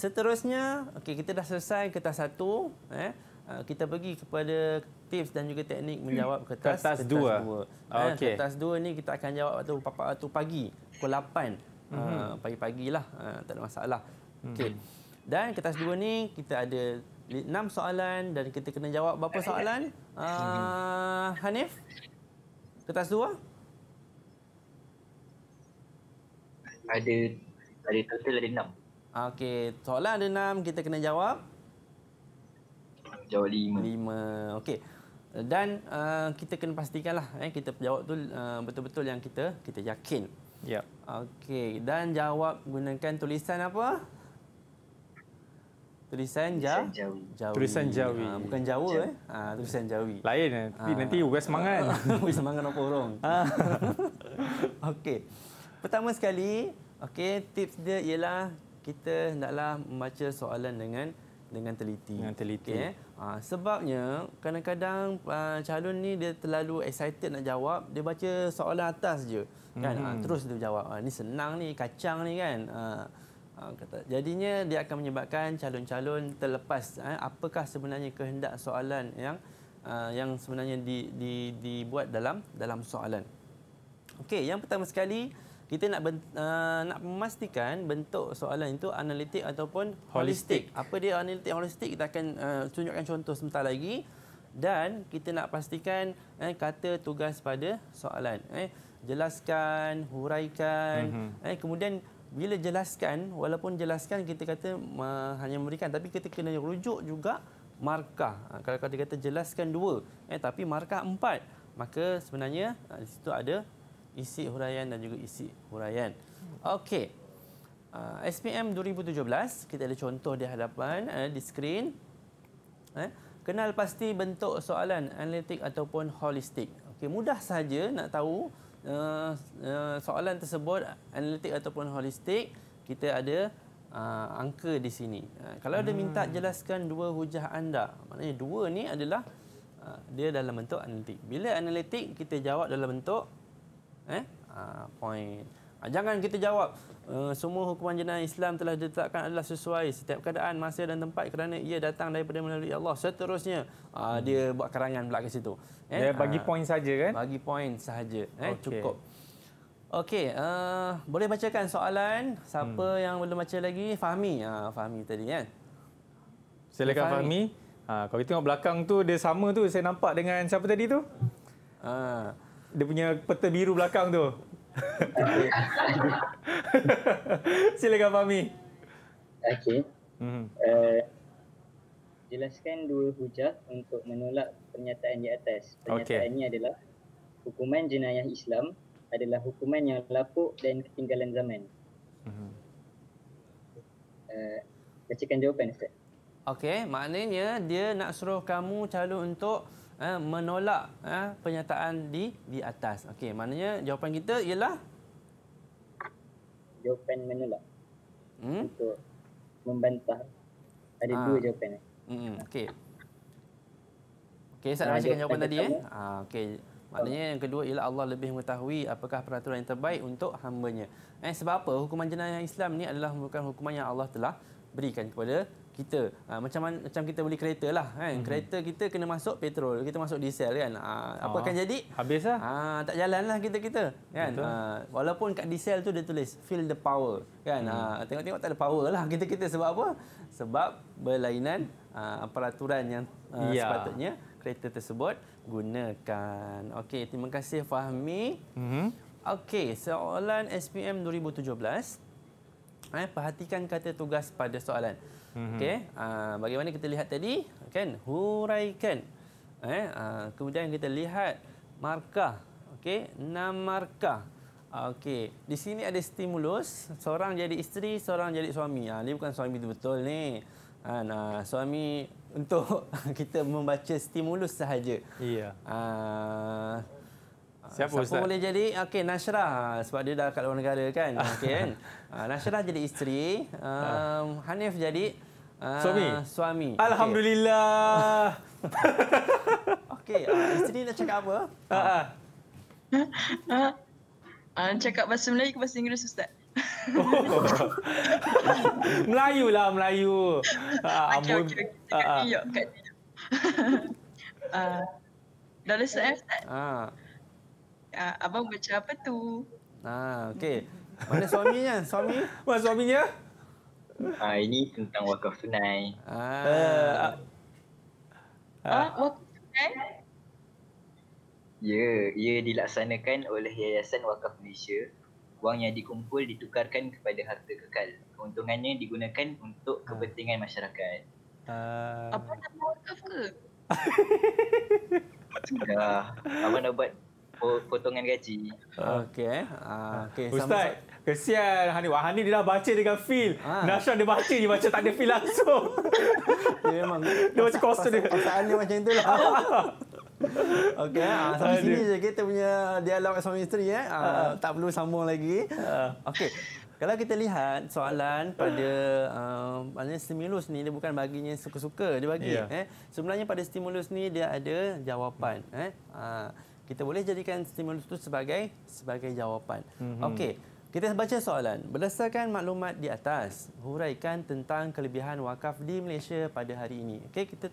Seterusnya, okey kita dah selesai kertas satu, eh, ah, kita pergi kepada tips dan juga teknik hmm, menjawab kertas kertas, kertas dua. dua. Oh, ah, eh, okay. kertas dua ni kita akan jawab waktu, waktu pagi, pukul 8. pagi ah, hmm Uh, pagi lah uh, tak ada masalah. Hmm. Okey. Mm-hmm. Dan kertas dua ni kita ada enam soalan dan kita kena jawab berapa soalan? Uh, Hanif? Kertas dua?
Ada ada total ada enam.
Okey, soalan ada enam, kita kena jawab. Jawab lima.
Lima, okey.
Dan uh, kita kena pastikanlah, eh, kita jawab tu eh, betul-betul uh, yang kita kita yakin. Ya. Yep. Okey, dan jawab gunakan tulisan apa? Tulisan Jawi. Jawi. Tulisan jauh. Ah, ha, bukan jauh eh? ah, Jawi. eh. Ha, tulisan jauh. Lain eh. Ha. Nanti wes ah. semangat. wes semangat apa orang. Ha. okey. Pertama sekali, okey, tips dia ialah kita hendaklah membaca soalan dengan dengan teliti. Dengan teliti. Okay. Eh? Ha, sebabnya kadang-kadang uh, calon ni dia terlalu excited nak jawab, dia baca soalan atas je. Kan? Ha, mhm. terus dia jawab. Ha, ni senang ni, kacang ni kan. Ha, ha, kata. Jadinya dia akan menyebabkan calon-calon terlepas. Ha, apakah sebenarnya kehendak soalan yang uh, yang sebenarnya di, di, dibuat dalam dalam soalan. Okey, yang pertama sekali, kita nak ben, uh, nak memastikan bentuk soalan itu analitik ataupun holistik. holistik. Apa dia analitik holistik kita akan uh, tunjukkan contoh sebentar lagi dan kita nak pastikan eh, kata tugas pada soalan. Eh, jelaskan, huraikan. Mm-hmm. Eh, kemudian bila jelaskan, walaupun jelaskan kita kata uh, hanya memberikan, tapi kita kena rujuk juga markah. Ha, kalau kata kata jelaskan dua, eh, tapi markah empat maka sebenarnya eh, di situ ada isi huraian dan juga isi huraian. Okey. Ah, SPM 2017 kita ada contoh di hadapan eh, di skrin. Eh, kenal pasti bentuk soalan analitik ataupun holistik. Okey, mudah saja nak tahu eh, soalan tersebut analitik ataupun holistik. Kita ada uh, angka di sini. kalau dia hmm. minta jelaskan dua hujah anda, maknanya dua ni adalah ah, dia dalam bentuk analitik. Bila analitik kita jawab dalam bentuk eh ah, point ah, jangan kita jawab eh, semua hukuman jenayah Islam telah ditetapkan adalah sesuai setiap keadaan masa dan tempat kerana ia datang daripada melalui Allah seterusnya ah, hmm. dia buat karangan pula kat situ eh dia bagi point saja kan bagi point saja eh okay. cukup Okey, uh, boleh bacakan soalan siapa hmm. yang belum baca lagi? Fahmi. Ah Fahmi tadi kan.
Silakan Fahmi. Fahmi. Ha, kalau kita tengok belakang tu dia sama tu saya nampak dengan siapa tadi tu? Ah dia punya peta biru belakang tu.
Silakan Fahmi. Okey. Mm-hmm. Uh, jelaskan dua hujah untuk menolak pernyataan di atas. Pernyataannya okay. adalah hukuman jenayah Islam adalah hukuman yang lapuk dan ketinggalan zaman. Mm-hmm. Uh, jawapan Ustaz.
Okey, maknanya dia nak suruh kamu calon untuk eh, menolak eh, ha, penyataan di di atas. Okey, maknanya jawapan kita ialah
jawapan menolak. Hmm? Untuk membantah. Ada ha. dua jawapan. Hmm, okey.
Okey, saya nak jawapan tadi. Eh. Ha, okey, maknanya yang kedua ialah Allah lebih mengetahui apakah peraturan yang terbaik untuk hambanya. Eh, sebab apa? Hukuman jenayah Islam ni adalah merupakan hukuman yang Allah telah berikan kepada kita ha, macam macam kita beli kereta lah kan mm -hmm. kereta kita kena masuk petrol kita masuk diesel kan ha, apa ha, akan jadi habis lah ha, tak jalan lah kita kita kan ha, walaupun kat diesel tu dia tulis feel the power kan hmm. tengok-tengok mm. ha, tak ada power lah kita kita sebab apa sebab berlainan ha, peraturan yang ha, yeah. Ya. sepatutnya kereta tersebut gunakan okey terima kasih Fahmi mm -hmm. okey soalan SPM 2017 eh, perhatikan kata tugas pada soalan Mm-hmm. Okey. Uh, bagaimana kita lihat tadi, kan? Huraikan. Eh, uh, kemudian kita lihat markah. Okey, enam markah. Ah, okey, di sini ada stimulus, seorang jadi isteri, seorang jadi suami. Ha, ini bukan suami betul ni. Ha, nah, suami untuk kita membaca stimulus sahaja. Iya. Yeah. Ha, Siapa, Siapa boleh jadi? Okey, Nasrah sebab dia dah kat luar negara kan. Okey kan? Ah, Nasrah jadi isteri, um, ah. Hanif jadi uh, suami. suami. Alhamdulillah.
Okey, okay, uh, isteri nak cakap apa? Ha. Uh, cakap bahasa Melayu ke bahasa Inggeris Ustaz?
Oh. Melayu lah Melayu.
Ha, okay, okay, okay. Kat dah lesat eh? Ha. Uh, abang baca apa tu? Ah,
okey. Mana suaminya? Suami? Mana suaminya? Ah, ini tentang wakaf tunai. Ah. Uh, ah, uh,
wakaf tunai?
Ya, ia dilaksanakan oleh Yayasan Wakaf Malaysia. Wang yang dikumpul ditukarkan kepada harta kekal. Keuntungannya digunakan untuk ah. kepentingan masyarakat.
Uh... Apa nak wakaf ke?
Sudah. Apa nak buat potongan gaji. Ah.
Okey eh. Ah, ah.
Okey. Ustaz, kesian Hani. wahani dia dah baca dengan feel. Ha. Nasha dia baca dia baca tak ada feel
langsung. Dia memang dia baca kos dia. Pasal dia macam itulah. Okey, sampai sini je kita punya dialog sama isteri eh. Ha. Ha. tak perlu sambung lagi. Ha. Okey. Kalau kita lihat soalan pada uh, stimulus ni dia bukan baginya suka-suka dia bagi yeah. eh sebenarnya pada stimulus ni dia ada jawapan eh uh, kita boleh jadikan stimulus itu sebagai sebagai jawapan. Mm-hmm. Okey, kita baca soalan. Berdasarkan maklumat di atas, huraikan tentang kelebihan wakaf di Malaysia pada hari ini. Okey, kita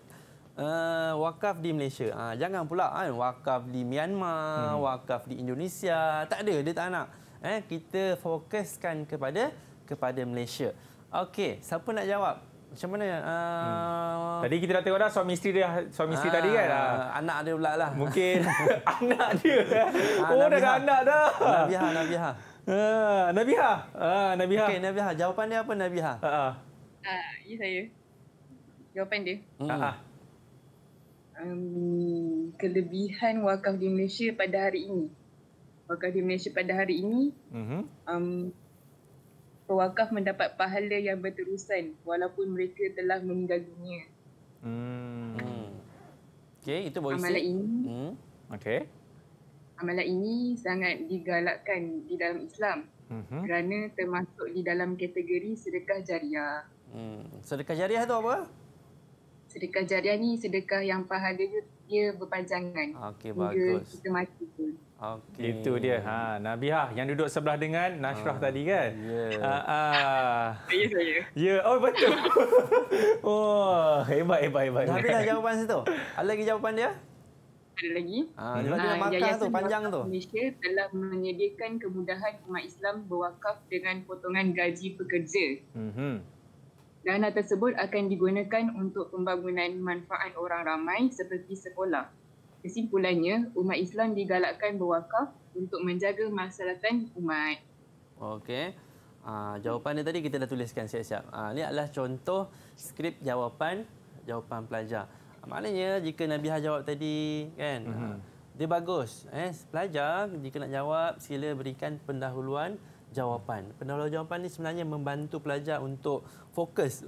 uh, wakaf di Malaysia. Uh, jangan pula kan wakaf di Myanmar, mm-hmm. wakaf di Indonesia. Tak ada, dia tak nak. Eh, kita fokuskan kepada kepada Malaysia. Okey, siapa nak jawab? Macam mana? Uh, hmm. Ah.
Tadi kita dah tengok dah suami isteri dia, suami isteri uh, tadi kan? Uh,
anak dia pula lah. Mungkin anak dia. Uh, oh, Nabiha. dah ada anak dah. Nabiha, Nabiha. Uh, Nabiha. Uh, Nabiha. Okey, Nabiha. Jawapan dia apa Nabiha? Ha. Uh,
uh. ya saya. Jawapan dia. Ha. Hmm. Um, kelebihan wakaf di Malaysia pada hari ini. Wakaf di Malaysia pada hari ini. Mhm. Uh-huh. Um, pewakaf mendapat pahala yang berterusan walaupun mereka telah meninggal dunia.
Hmm. hmm. Okey, itu boleh. Amalan ini. Hmm. Okey.
Amalan ini sangat digalakkan di dalam Islam. Hmm. Kerana termasuk di dalam kategori sedekah jariah.
Hmm. Sedekah jariah itu apa?
Sedekah jariah ni sedekah yang pahalanya dia berpanjangan. Okey, bagus. Kita mati pun.
Okay. Itu dia. Ha, Nabihah yang duduk sebelah dengan Nashrah uh, tadi kan? Ya. Saya Yeah. Ya. Oh, betul.
oh, hebat, hebat, hebat.
Dah habislah jawapan
situ. Ada lagi jawapan dia?
Ada lagi. Ha, dia uh, makan tu, panjang tu. Malaysia telah menyediakan kemudahan umat Islam berwakaf dengan potongan gaji pekerja. Mm-hmm. Dana tersebut akan digunakan untuk pembangunan manfaat orang ramai seperti sekolah, kesimpulannya umat Islam digalakkan berwakaf untuk menjaga masyarakat umat.
Okey. Uh, jawapan dia tadi kita dah tuliskan siap-siap. Uh, ini adalah contoh skrip jawapan jawapan pelajar. Uh, maknanya jika Nabi Har jawab tadi kan uh-huh. uh, dia bagus eh pelajar jika nak jawab sila berikan pendahuluan jawapan. Pendahuluan jawapan ni sebenarnya membantu pelajar untuk fokus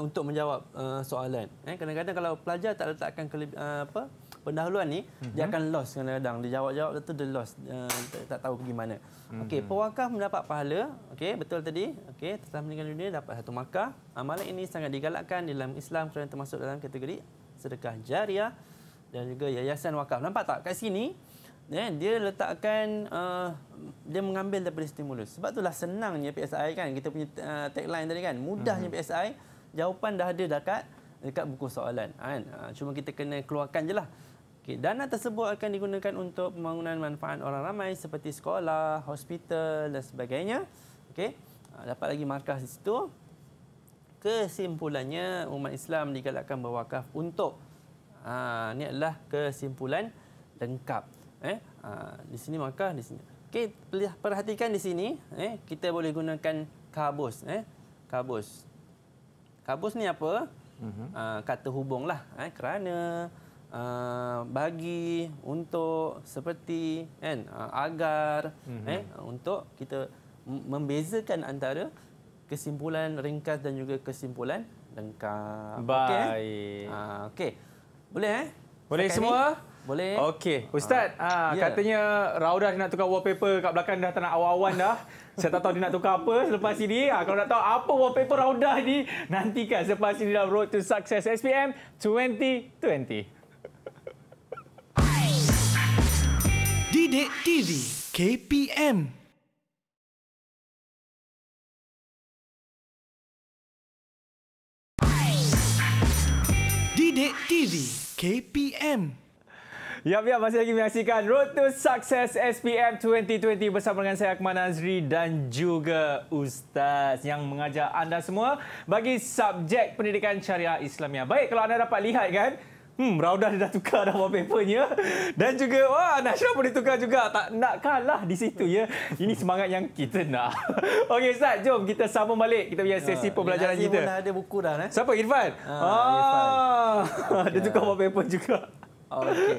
untuk menjawab soalan. Eh kadang-kadang kalau pelajar tak letakkan apa pendahuluan ni mm-hmm. dia mhm. akan lost kadang-kadang dia jawab-jawab tu dia lost uh, tak, tahu pergi mana mm-hmm. okey pewakaf mendapat pahala okey betul tadi okey telah meninggal dunia dapat satu makkah amalan ini sangat digalakkan dalam Islam kerana termasuk dalam kategori sedekah jariah dan juga yayasan wakaf nampak tak kat sini Yeah, dia letakkan uh, dia mengambil daripada stimulus sebab itulah senangnya PSI kan kita punya uh, tagline tadi kan mudahnya mm-hmm. PSI jawapan dah ada dekat dekat buku soalan kan uh, cuma kita kena keluarkan je lah Okay, dana tersebut akan digunakan untuk pembangunan manfaat orang ramai seperti sekolah, hospital dan sebagainya. Okay, ah, dapat lagi markah di situ. Kesimpulannya, umat Islam digalakkan berwakaf untuk. Ha, ah, ini adalah kesimpulan lengkap. Eh, ha, di sini markah, di sini. Okay, perhatikan di sini, eh, kita boleh gunakan kabus. Eh, kabus. Kabus ni apa? Uh -huh. ha, kata hubung lah. Eh, kerana uh, bagi untuk seperti kan uh, agar mm-hmm. eh untuk kita membezakan antara kesimpulan ringkas dan juga kesimpulan lengkap okey eh? uh, okey boleh eh boleh Sekarang semua Boleh. Okey,
Ustaz, uh, ah, yeah. katanya Raudah nak tukar wallpaper kat belakang dah tak nak awan-awan dah. Saya tak tahu dia nak tukar apa selepas ini. Ah, kalau nak tahu apa wallpaper Raudah ni, nantikan selepas ini dalam Road to Success SPM 2020.
Sidik TV KPM Sidik TV KPM
Ya, ya, masih lagi menyaksikan Road to Success SPM 2020 bersama dengan saya Akman Azri dan juga Ustaz yang mengajar anda semua bagi subjek pendidikan syariah Islamia. Baik, kalau anda dapat lihat kan, Hmm, Raudah dia dah tukar dah wallpapernya. Dan juga, wah, Nashra pun ditukar juga. Tak nak kalah di situ, ya. Ini semangat yang kita nak. Okey, Ustaz, jom kita sambung balik. Kita biasa sesi ha, ah, pembelajaran kita. ada buku dah, eh. Siapa, Irfan? Ha, ah, Irfan. Ah, dia tukar wallpaper ya. juga.
Okey.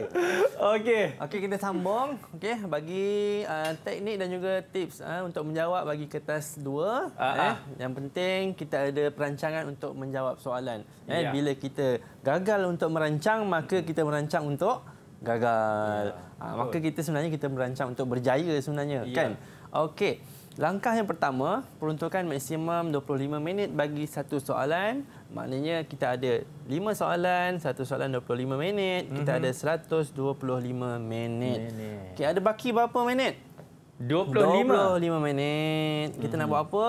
Okey. Okey kita sambung. Okey bagi uh, teknik dan juga tips uh, untuk menjawab bagi kertas dua. uh-huh. eh. Ah. Yang penting kita ada perancangan untuk menjawab soalan. Eh yeah. bila kita gagal untuk merancang maka kita merancang untuk gagal. Yeah. Ya, uh, maka kita sebenarnya kita merancang untuk berjaya sebenarnya yeah. kan. Okey. Langkah yang pertama, peruntukan maksimum 25 minit bagi satu soalan. Maknanya kita ada 5 soalan, satu soalan 25 minit, mm -hmm. kita mhm. ada 125 minit. Okey, ada baki berapa minit? 25. 25 minit. Kita mm -hmm. nak buat apa?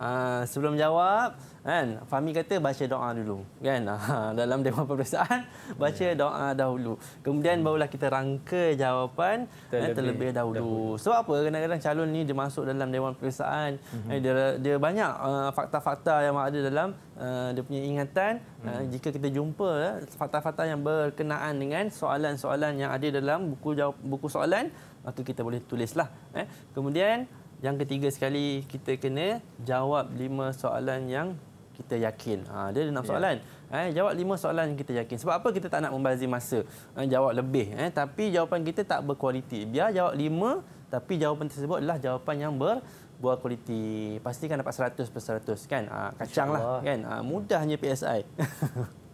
Uh, sebelum jawab, kan, Fahmi kata baca doa dulu. kan uh, Dalam Dewan Perperiksaan, baca yeah. doa dahulu. Kemudian hmm. barulah kita rangka jawapan eh, terlebih, eh, terlebih dahulu. dahulu. Sebab apa kadang-kadang calon ni dia masuk dalam Dewan Perperiksaan. Mm -hmm. eh, dia, dia banyak eh, fakta-fakta uh, yang ada dalam uh, dia punya ingatan. Mm -hmm. uh, jika kita jumpa fakta-fakta uh, yang berkenaan dengan soalan-soalan yang ada dalam buku, jawab, buku soalan, maka kita boleh tulislah. Eh. Kemudian... Yang ketiga sekali kita kena jawab lima soalan yang kita yakin. Ha, dia ada enam ya. soalan. Yeah. Eh, jawab lima soalan yang kita yakin. Sebab apa kita tak nak membazir masa eh, jawab lebih. Eh, tapi jawapan kita tak berkualiti. Biar jawab lima tapi jawapan tersebut adalah jawapan yang ber buah kualiti pastikan dapat 100 per 100 kan ah ha, kacanglah kan ah mudahnya PSI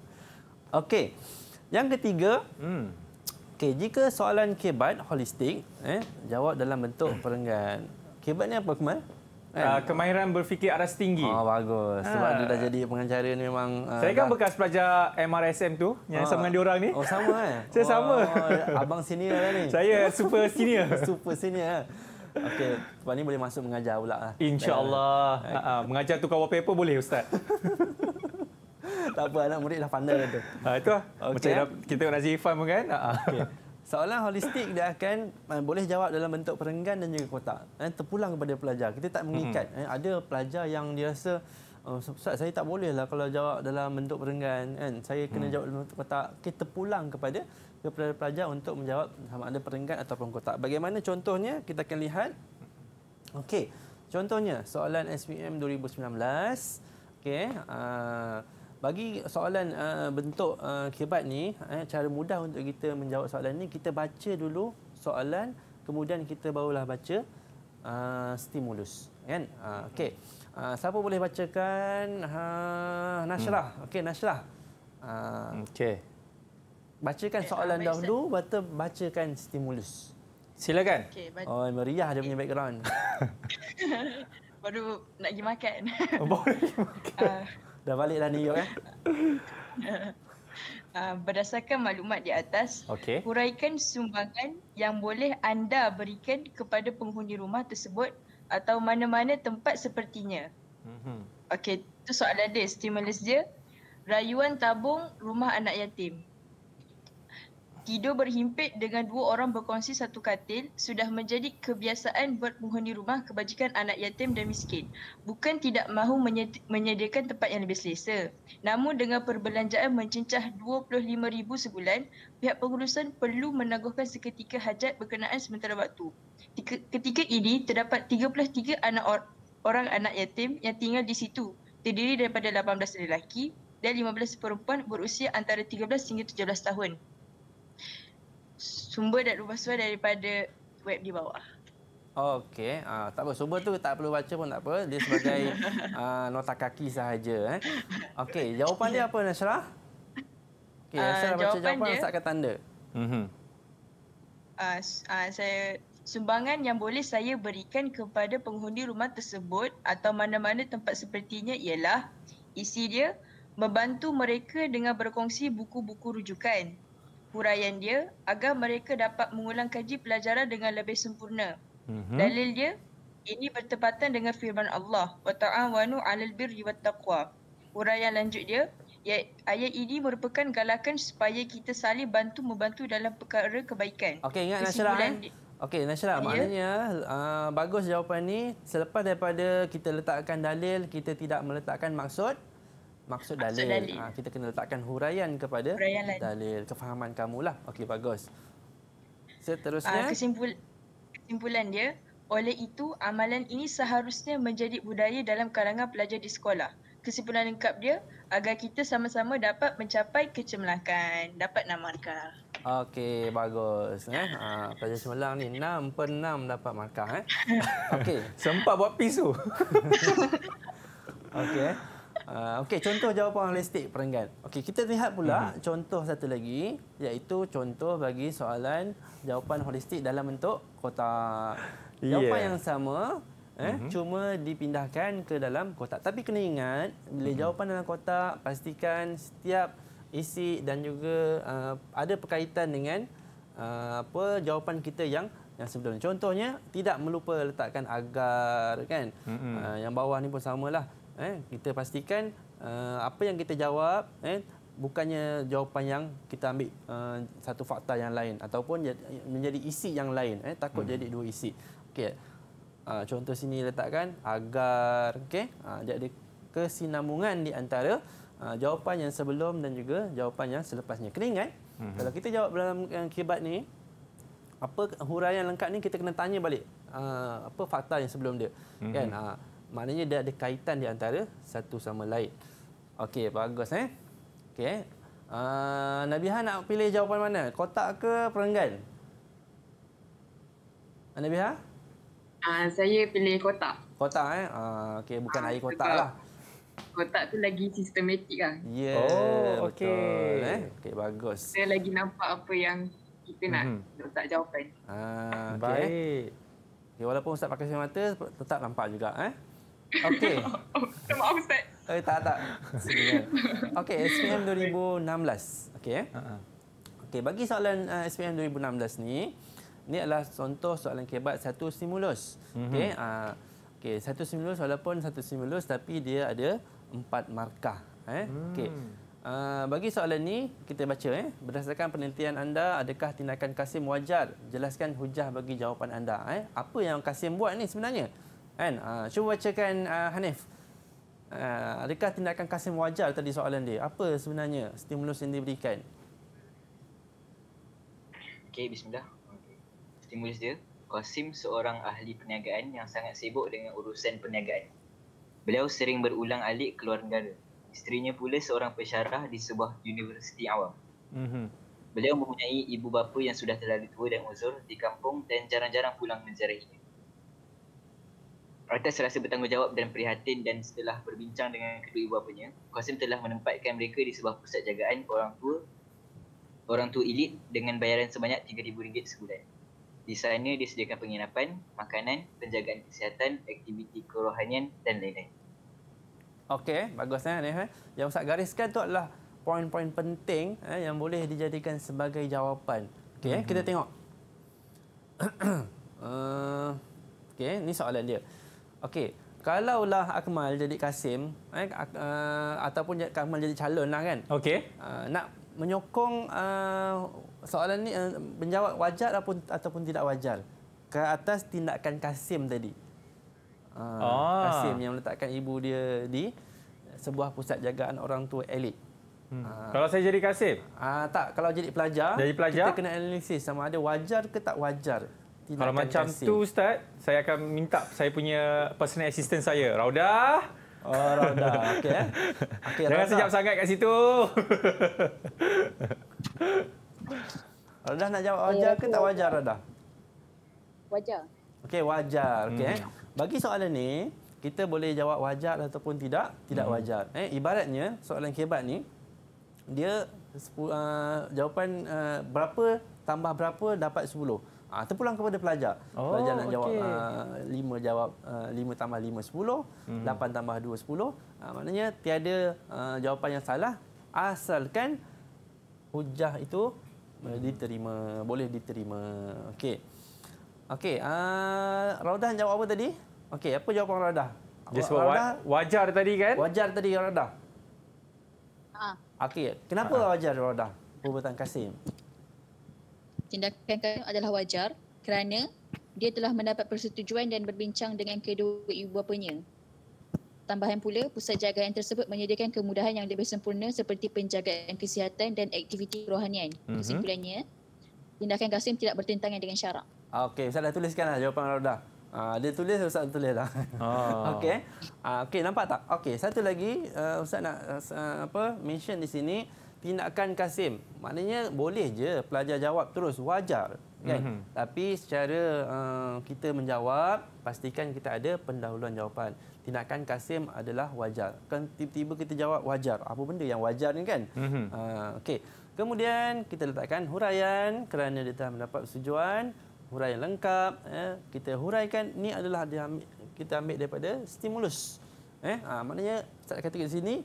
okey yang ketiga hmm okey jika soalan kebat holistik eh jawab dalam bentuk perenggan Hebatnya apa Kemal? Uh, kemahiran berfikir aras tinggi. Oh ah, bagus. Sebab ha. dia dah jadi pengacara ni memang
uh, Saya kan dah... bekas pelajar MRSM tu yang ha. sama dengan dia orang ni. Oh sama eh. Saya oh, sama. Abang
senior lah ni. Saya super senior. super senior. Eh. Okey, sebab ni boleh masuk mengajar pula lah. Insya-Allah.
uh, mengajar tukar wallpaper boleh ustaz.
tak apa anak murid dah pandai lah tu. Itu.
itulah. Okay. Macam kita nak Nazifan pun kan. Ha. Okay.
Soalan holistik dia akan uh, boleh jawab dalam bentuk perenggan dan juga kotak. Eh, terpulang kepada pelajar. Kita tak mengikat. Mhm. Eh, ada pelajar yang dia rasa oh, Ustaz, saya tak bolehlah kalau jawab dalam bentuk perenggan. Kan? Saya kena mhm. jawab dalam bentuk kotak. Kita pulang kepada kepada pelajar untuk menjawab sama ada perenggan ataupun kotak. Bagaimana contohnya? Kita akan lihat. Okey. Contohnya, soalan SPM 2019. Okey. Uh, bagi soalan uh, bentuk uh, eh, kibat ni eh, cara mudah untuk kita menjawab soalan ni kita baca dulu soalan kemudian kita barulah baca uh, stimulus kan uh, okey uh, siapa boleh bacakan ha uh, Nashrah hmm. okey Nashrah uh, okey bacakan soalan eh, dahulu atau bacakan stimulus silakan okey oh meriah dia punya background
baru nak pergi makan baru pergi makan
Dah balik dah New York eh.
Uh, berdasarkan maklumat di atas, okay. huraikan sumbangan yang boleh anda berikan kepada penghuni rumah tersebut atau mana-mana tempat sepertinya. Mm-hmm. Okey, itu soalan dia, stimulus dia. Rayuan tabung rumah anak yatim tidur berhimpit dengan dua orang berkongsi satu katil sudah menjadi kebiasaan buat penghuni rumah kebajikan anak yatim dan miskin. Bukan tidak mahu menyediakan tempat yang lebih selesa. Namun dengan perbelanjaan mencincah RM25,000 sebulan, pihak pengurusan perlu menangguhkan seketika hajat berkenaan sementara waktu. Ketika ini terdapat 33 anak or- orang anak yatim yang tinggal di situ terdiri daripada 18 lelaki dan 15 perempuan berusia antara 13 hingga 17 tahun sumber dan rumah suai daripada web di bawah.
Okey, uh, tak apa. Sumber tu tak perlu baca pun tak apa. Dia sebagai uh, ah, nota kaki sahaja. Eh. Okey, jawapan dia apa, Nasrah? Okey, uh, ah, Nasra baca jawapan, Nasra akan tanda.
Uh,
uh, saya, sumbangan yang boleh saya berikan kepada penghuni rumah tersebut atau mana-mana tempat sepertinya ialah isi dia membantu mereka dengan berkongsi buku-buku rujukan huraian dia agar mereka dapat mengulang kaji pelajaran dengan lebih sempurna. Mm-hmm. Dalil dia ini bertepatan dengan firman Allah, wa ta'awanu 'alal birri wat taqwa. Huraian lanjut dia, ya-, ayat ini merupakan galakan supaya kita saling bantu membantu dalam perkara kebaikan. Okey, ingat Nasrah. Eh?
Okey, Nasrah, ya. maknanya uh, bagus jawapan ini selepas daripada kita letakkan dalil, kita tidak meletakkan maksud maksud dalil. Maksud dalil. Ha, kita kena letakkan huraian kepada huraian dalil. Kefahaman kamulah. Okey, bagus. Seterusnya. Ha, kesimpul,
kesimpulan dia. Oleh itu, amalan ini seharusnya menjadi budaya dalam kalangan pelajar di sekolah. Kesimpulan lengkap dia, agar kita sama-sama dapat mencapai kecemerlangan. Dapat enam markah.
Okey, bagus. Eh? Ha, pelajar cemerlang ni, enam per enam dapat markah. Eh? Okey, sempat buat pisu. Okey. Ah, okey contoh jawapan holistik perenggan. Okey kita lihat pula hmm. contoh satu lagi iaitu contoh bagi soalan jawapan holistik dalam bentuk kotak. Jawapan yang sama eh mm -hmm. cuma dipindahkan ke dalam kotak. Tapi kena ingat bila mm -hmm. jawapan dalam kotak pastikan setiap isi dan juga uh, ada perkaitan dengan uh, apa jawapan kita yang yang sebelumnya. Contohnya tidak melupa letakkan agar kan. Mm -hmm. uh, yang bawah ni pun samalah eh, kita pastikan uh, apa yang kita jawab eh, bukannya jawapan yang kita ambil uh, satu fakta yang lain ataupun menjadi isi yang lain eh, takut hmm. jadi dua isi okay uh, eh, contoh sini letakkan agar okay uh, jadi kesinambungan di antara uh, jawapan yang sebelum dan juga jawapan yang selepasnya kena ingat hmm. kalau kita jawab dalam yang kibat ni apa huraian lengkap ni kita kena tanya balik uh, apa fakta yang sebelum dia hmm. kan uh, maknanya dia ada kaitan di antara satu sama lain. Okey, bagus eh. Okey. Uh, Nabi Han nak pilih jawapan mana? Kotak ke perenggan?
Ah, Nabi Han? Uh, ah, saya pilih kotak.
Kotak eh? Uh, okey, bukan uh, air kotak lah.
Kotak tu lagi sistematik lah. Ya,
yeah, oh, okay. betul. Eh? Okey, bagus. Saya
lagi nampak apa yang kita nak mm-hmm. jawapan.
Uh, okay. Eh? Baik. Okay, walaupun Ustaz pakai semata, tetap nampak juga. Eh? Okey. Terima kasih Ustaz. Eh, tak, tak. Ya. Okey, SPM 2016. Okey. Ya. Ha, ha. okay. bagi soalan eh, SPM 2016 ni, ni adalah contoh soalan kebat satu simulus. Mhm. Okey. Uh, ha, okay, satu simulus walaupun satu simulus, tapi dia ada empat markah. Eh. Okey. Uh, bagi soalan ni, kita baca. Eh. Berdasarkan penelitian anda, adakah tindakan Kasim wajar? Jelaskan hujah bagi jawapan anda. Eh. Apa yang Kasim buat ni sebenarnya? Kan? Ha, cuba bacakan uh, Hanif. Uh, adakah tindakan Kasim wajar tadi soalan dia? Apa sebenarnya stimulus yang diberikan?
Okey, bismillah. Okay. Stimulus dia. Kasim seorang ahli perniagaan yang sangat sibuk dengan urusan perniagaan. Beliau sering berulang alik keluar negara. Isterinya pula seorang pesyarah di sebuah universiti awam. Mm-hmm. Beliau mempunyai ibu bapa yang sudah terlalu tua dan uzur di kampung dan jarang-jarang pulang menjarahinya. Rata serasa bertanggungjawab dan prihatin dan setelah berbincang dengan kedua ibu bapanya, Qasim telah menempatkan mereka di sebuah pusat jagaan orang tua orang tua elit dengan bayaran sebanyak RM3,000 sebulan. Di sana disediakan penginapan, makanan, penjagaan kesihatan, aktiviti kerohanian dan lain-lain.
Okey, bagusnya. Eh, eh? Yang Ustaz gariskan tu adalah poin-poin penting eh, yang boleh dijadikan sebagai jawapan. Okey, mm-hmm. kita mhm. tengok. uh, okey, ini soalan dia. Okey, kalaulah Akmal jadi Kasim eh, uh, ataupun Akmal jadi calon lah kan. Okey. Uh, nak menyokong uh, soalan ni uh, menjawab wajar ataupun, ataupun tidak wajar ke atas tindakan Kasim tadi. Uh, ah. oh. Kasim yang meletakkan ibu dia di sebuah pusat jagaan orang tua elit. Hmm. kalau saya jadi Kasim? Uh, tak, kalau jadi pelajar, jadi pelajar, kita kena analisis sama ada wajar ke tak wajar tindakan
Kalau macam tu Ustaz, saya akan minta saya punya personal assistant saya, Raudah. Oh, Raudah, okay, Eh. Okay, Jangan Rauda. sejap sangat kat situ.
Raudah nak jawab wajar ke tak wajar, Raudah. Wajar. Okey, wajar. Okay. Eh. Hmm. Bagi soalan ni, kita boleh jawab wajar ataupun tidak, tidak hmm. wajar. Eh, ibaratnya soalan kebat ni dia uh, jawapan uh, berapa tambah berapa dapat 10. Ha, terpulang kepada pelajar. Oh, pelajar nak okay. jawab uh, ah, 5 jawab uh, ah, 5 tambah 5 10, hmm. 8 tambah 2 10. Uh, maknanya tiada uh, jawapan yang salah asalkan hujah itu boleh hmm. diterima boleh diterima okey okey a uh, raudah jawab apa tadi okey apa jawapan raudah jawapan raudah wajar tadi kan wajar tadi raudah ha okey kenapa ha. wajar raudah perbuatan kasim
tindakan kami adalah wajar kerana dia telah mendapat persetujuan dan berbincang dengan kedua ibu bapanya. Tambahan pula, pusat jagaan tersebut menyediakan kemudahan yang lebih sempurna seperti penjagaan kesihatan dan aktiviti kerohanian. Mhm. Kesimpulannya, tindakan Kasim tidak bertentangan dengan syarak.
Okey, Ustaz dah tuliskanlah jawapan Rauda. Ah, dia tulis, Ustaz dah tulis dah. Oh. Okey, ah, okay, nampak tak? Okey, satu lagi eh, Ustaz nak eh, apa mention di sini tindakan Kasim maknanya boleh je pelajar jawab terus wajar kan mm -hmm. tapi secara uh, kita menjawab pastikan kita ada pendahuluan jawapan tindakan Kasim adalah wajar kan tiba-tiba kita jawab wajar apa benda yang wajar ni kan mm -hmm. uh, okey kemudian kita letakkan huraian kerana dia telah mendapat persetujuan huraian lengkap eh. kita huraikan ni adalah kita ambil daripada stimulus eh uh, maknanya saya kata di sini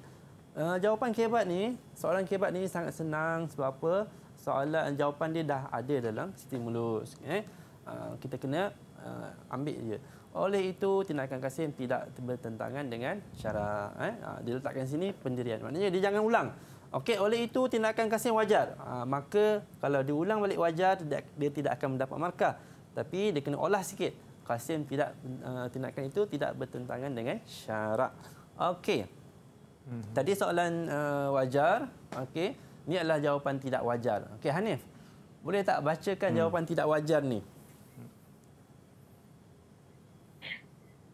Uh, jawapan kebat ni, soalan kebat ni sangat senang sebab apa? Soalan jawapan dia dah ada dalam stimulus. Okay? Uh, eh, eh, kita kena uh, ambil je. Oleh itu, tindakan kasih yang tidak bertentangan dengan syarat. Eh? Uh, dia letakkan sini pendirian. Maknanya dia jangan ulang. Okey, oleh itu tindakan kasim wajar. Uh, maka kalau diulang balik wajar, dia, dia tidak akan mendapat markah. Tapi dia kena olah sikit. yang tidak uh, tindakan itu tidak bertentangan dengan syarat. Okey. Mhm. Tadi soalan uh, wajar, okey. Ini adalah jawapan tidak wajar. Okey Hanif. Boleh tak bacakan hmm. jawapan tidak wajar ni?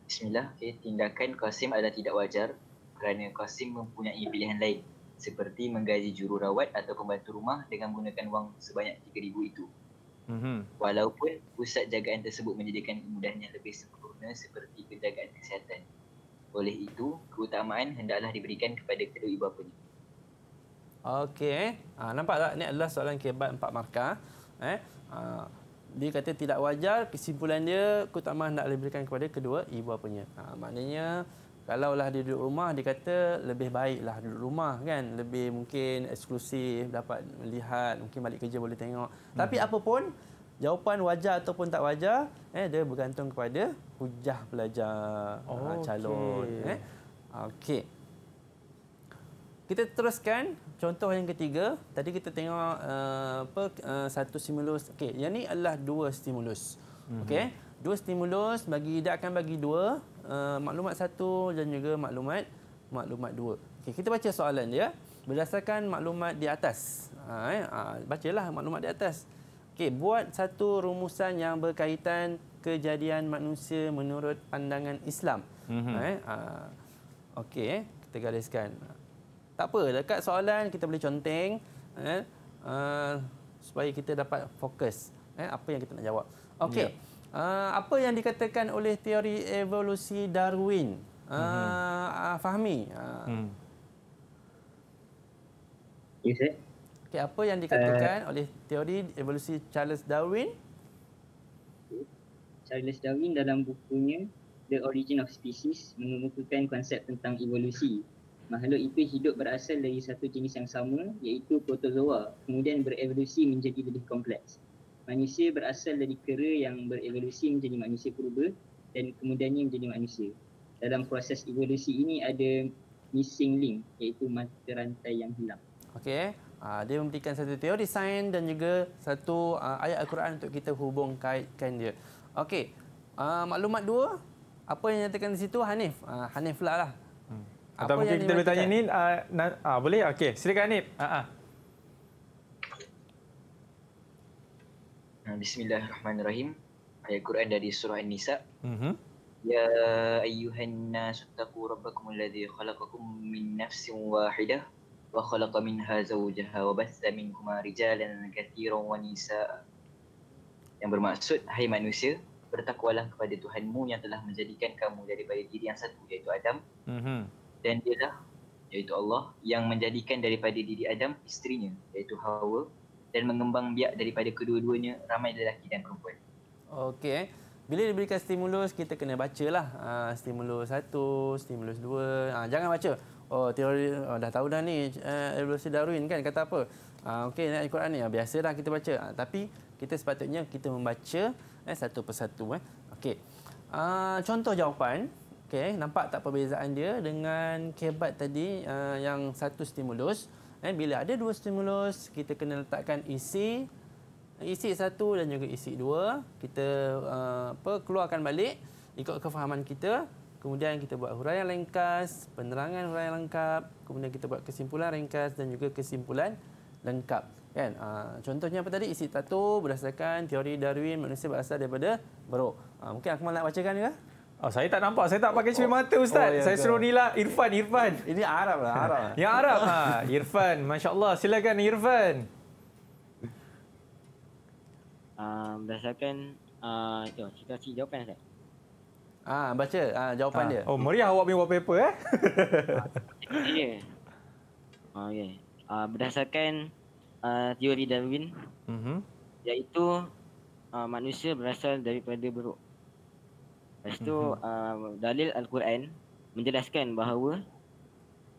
Bismillah. okey. Tindakan Qasim adalah tidak wajar kerana Qasim mempunyai pilihan lain seperti menggaji jururawat atau pembantu rumah dengan menggunakan wang sebanyak 3000 itu. Mm-hmm. Walaupun pusat jagaan tersebut menjadikan kemudahannya lebih sempurna seperti penjagaan kesihatan. Oleh itu, keutamaan hendaklah diberikan kepada kedua ibu bapanya.
Okey. Eh. Ha, nampak tak? Ini adalah soalan kebat empat markah. Eh? Ha, dia kata tidak wajar. Kesimpulan dia, keutamaan hendaklah diberikan kepada kedua ibu bapanya. Ha, maknanya, kalau lah dia duduk rumah, dia kata lebih baiklah duduk rumah kan. Lebih mungkin eksklusif, dapat melihat, mungkin balik kerja boleh tengok. Hmm. Tapi apapun, jawapan wajar ataupun tak wajar eh dia bergantung kepada hujah pelajar oh, ha, calon okay. eh okey kita teruskan contoh yang ketiga tadi kita tengok uh, apa uh, satu stimulus okay. yang ni adalah dua stimulus mm-hmm. okey dua stimulus bagi dia akan bagi dua uh, maklumat satu dan juga maklumat maklumat dua Okay, kita baca soalan dia berdasarkan maklumat di atas ha, eh ha, bacalah maklumat di atas Okey, buat satu rumusan yang berkaitan kejadian manusia menurut pandangan Islam. Mm-hmm. Eh, ah, Okey, eh, kita gariskan. Tak apa, dekat soalan kita boleh conteng eh, uh, supaya kita dapat fokus eh, apa yang kita nak jawab. Okey, yeah. Ya. uh, apa yang dikatakan oleh teori evolusi Darwin? Uh, ah, mm-hmm. uh, fahmi. Uh, mm. Okey, apa yang dikatakan uh, oleh teori evolusi Charles Darwin?
Charles Darwin dalam bukunya The Origin of Species mengemukakan konsep tentang evolusi. Makhluk itu hidup berasal dari satu jenis yang sama iaitu protozoa kemudian berevolusi menjadi lebih kompleks. Manusia berasal dari kera yang berevolusi menjadi manusia purba dan kemudiannya menjadi manusia. Dalam proses evolusi ini ada missing link iaitu mata rantai yang hilang. Okey. Ah, dia memberikan satu teori sains dan juga satu ah, ayat Al-Quran
untuk kita hubung kaitkan dia. Okey, ah, maklumat dua, apa yang nyatakan di situ Hanif. Hanif lah lah.
Hmm. Atau apa mungkin kita boleh tanya ni, boleh? Okey, silakan Hanif.
Bismillahirrahmanirrahim. Ayat quran dari surah An-Nisa. Mhm. Ya ayyuhannas uttaqu rabbakum alladhi khalaqakum min nafsin wahidah وخلق منها زوجها وبث منهما رجالا كثيرا ونساء yang bermaksud hai manusia bertakwalah kepada Tuhanmu yang telah menjadikan kamu daripada diri yang satu iaitu Adam mm-hmm. dan dialah iaitu Allah yang menjadikan daripada diri Adam isterinya iaitu Hawa dan mengembang biak daripada kedua-duanya ramai lelaki dan perempuan
Okey. Eh. Bila diberikan stimulus, kita kena baca lah. Ah, stimulus satu, stimulus dua. Ah, jangan baca oh teori oh, dah tahu dah ni uh, evolusi Darwin kan kata apa uh, okey ayat al-Quran ni ah, biasalah kita baca uh, tapi kita sepatutnya kita membaca eh satu persatu eh okey uh, contoh jawapan okey nampak tak perbezaan dia dengan kebat tadi uh, yang satu stimulus eh bila ada dua stimulus kita kena letakkan isi e isi e satu dan juga isi e dua kita uh, apa keluarkan balik ikut kefahaman kita Kemudian kita buat huraian lengkas, penerangan huraian lengkap, kemudian kita buat kesimpulan ringkas dan juga kesimpulan lengkap. Kan? Ha, contohnya apa tadi? Isi tato berdasarkan teori Darwin manusia berasal daripada beruk. Ha, mungkin Akmal nak bacakan juga? Oh, saya tak nampak. Saya tak pakai
cermin oh, mata, Ustaz. Oh, ya, saya suruh ni
lah. Irfan, Irfan. Ini Arab lah, Arab. Lah.
Yang Arab. Ha. Irfan, Masya Allah. Silakan, Irfan.
Uh, berdasarkan, uh, jom, kita kasih jawapan, Ustaz.
Ah ha, baca ha,
jawapan ha. dia. Oh
meriah awak punya wallpaper
eh. Ya. Okey. Ah berdasarkan uh, teori Darwin. Mhm. Iaitu uh, manusia berasal daripada buruk. Lepas tu mm-hmm. uh, dalil al-Quran menjelaskan bahawa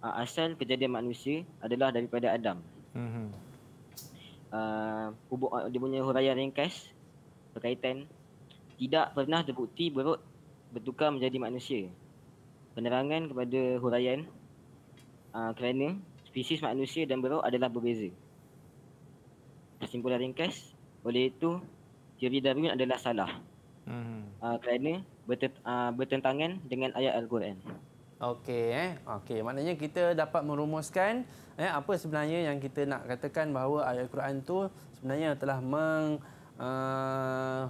uh, asal kejadian manusia adalah daripada Adam. Mhm. Uh, dia punya huraian ringkas berkaitan tidak pernah terbukti buruk bertukar menjadi manusia. Penerangan kepada huraian uh, kerana spesies manusia dan beruk adalah berbeza. Kesimpulan ringkas, oleh itu teori Darwin adalah salah. Hmm. Uh, kerana bertet, uh, ah, bertentangan dengan ayat Al-Quran. Okey eh. Okey, maknanya kita dapat merumuskan eh apa
sebenarnya yang kita nak katakan bahawa ayat Al-Quran tu sebenarnya telah meng uh,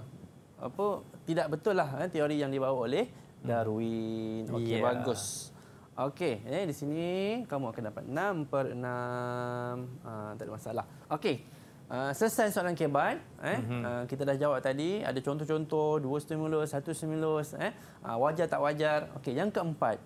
apa tidak betul lah eh, teori yang dibawa oleh hmm. Darwin. Okey yeah. bagus. Okey, eh, di sini kamu akan dapat 6 per 6. Uh, ah, tak ada masalah. Okey, uh, selesai soalan keban. Eh. Mm-hmm. Uh, kita dah jawab tadi. Ada contoh-contoh, dua stimulus, satu stimulus. Eh. Uh, wajar tak wajar. Okey, yang keempat.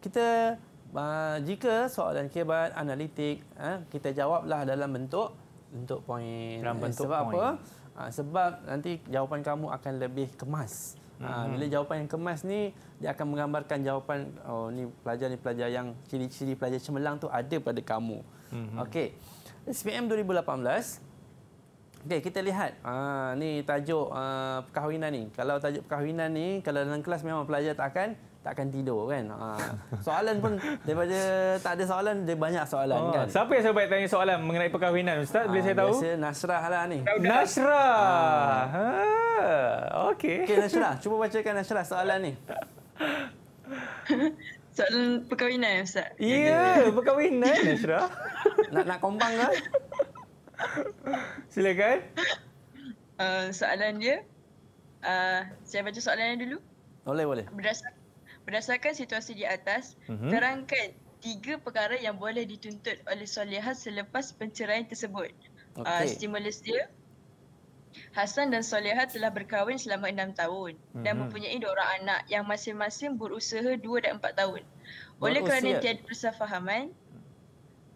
Kita uh, jika soalan kebat analitik, uh, kita jawablah dalam bentuk bentuk poin. Dalam eh, bentuk sebab point. apa? Ha, sebab nanti jawapan kamu akan lebih kemas. Ha, hmm. Bila jawapan yang kemas ni, dia akan menggambarkan jawapan oh ni pelajar ni pelajar yang ciri-ciri pelajar cemerlang tu ada pada kamu.
Hmm.
Okey.
SPM 2018. Okey, kita lihat. Ah ni tajuk uh, perkahwinan ni. Kalau tajuk perkahwinan ni kalau dalam kelas memang pelajar tak akan takkan tidur kan. Ha. Soalan pun daripada tak ada soalan, dia banyak soalan oh. kan. Siapa yang saya
tanya soalan mengenai perkahwinan Ustaz? Boleh ha, saya tahu? Biasa
Nasrah lah ni. Nasrah! Ha.
Ha.
Okey. Okey Nasrah, cuba bacakan Nasrah soalan ni.
Soalan perkahwinan Ustaz? Ya, yeah,
perkahwinan Nasrah.
nak nak kombang lah. Silakan.
Uh, soalan dia. Uh, saya baca soalannya dulu. Boleh, boleh. Berdasarkan Berdasarkan situasi di atas, mm-hmm. terangkan tiga perkara yang boleh dituntut oleh solehah selepas penceraian tersebut. Ah, okay. Uh, stimulus dia, Hasan dan solehah telah berkahwin selama enam tahun mm-hmm. dan mhm. mempunyai dua orang anak yang masing-masing berusaha dua dan empat tahun.
Oleh Berusia. kerana tiada
persefahaman,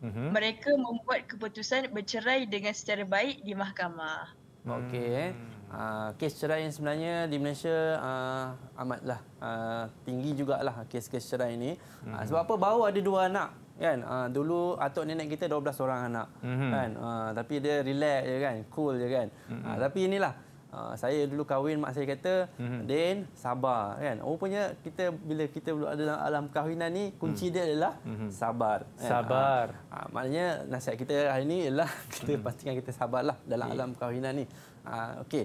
mm-hmm. mereka membuat keputusan bercerai dengan secara baik di mahkamah.
Hmm. Okey. mm Ah, kes cerai yang sebenarnya di Malaysia uh, amatlah uh, tinggi jugalah kes-kes cerai ini. mm-hmm. Sebab apa? Baru ada dua anak kan. Uh, dulu atuk nenek kita 12 orang anak mm-hmm. kan. Uh, tapi dia relax je kan, cool je kan. Mm-hmm. Uh, tapi inilah uh, saya dulu kahwin mak saya kata mm-hmm. Din sabar kan. Rupanya kita bila kita ada dalam alam kahwinan ni kunci mm-hmm. dia adalah mm-hmm. sabar. Kan? Sabar. Uh, uh, maknanya nasihat kita hari ini ialah kita mm-hmm. pastikan kita sabarlah dalam okay. alam kahwinan ni. Ah, okey.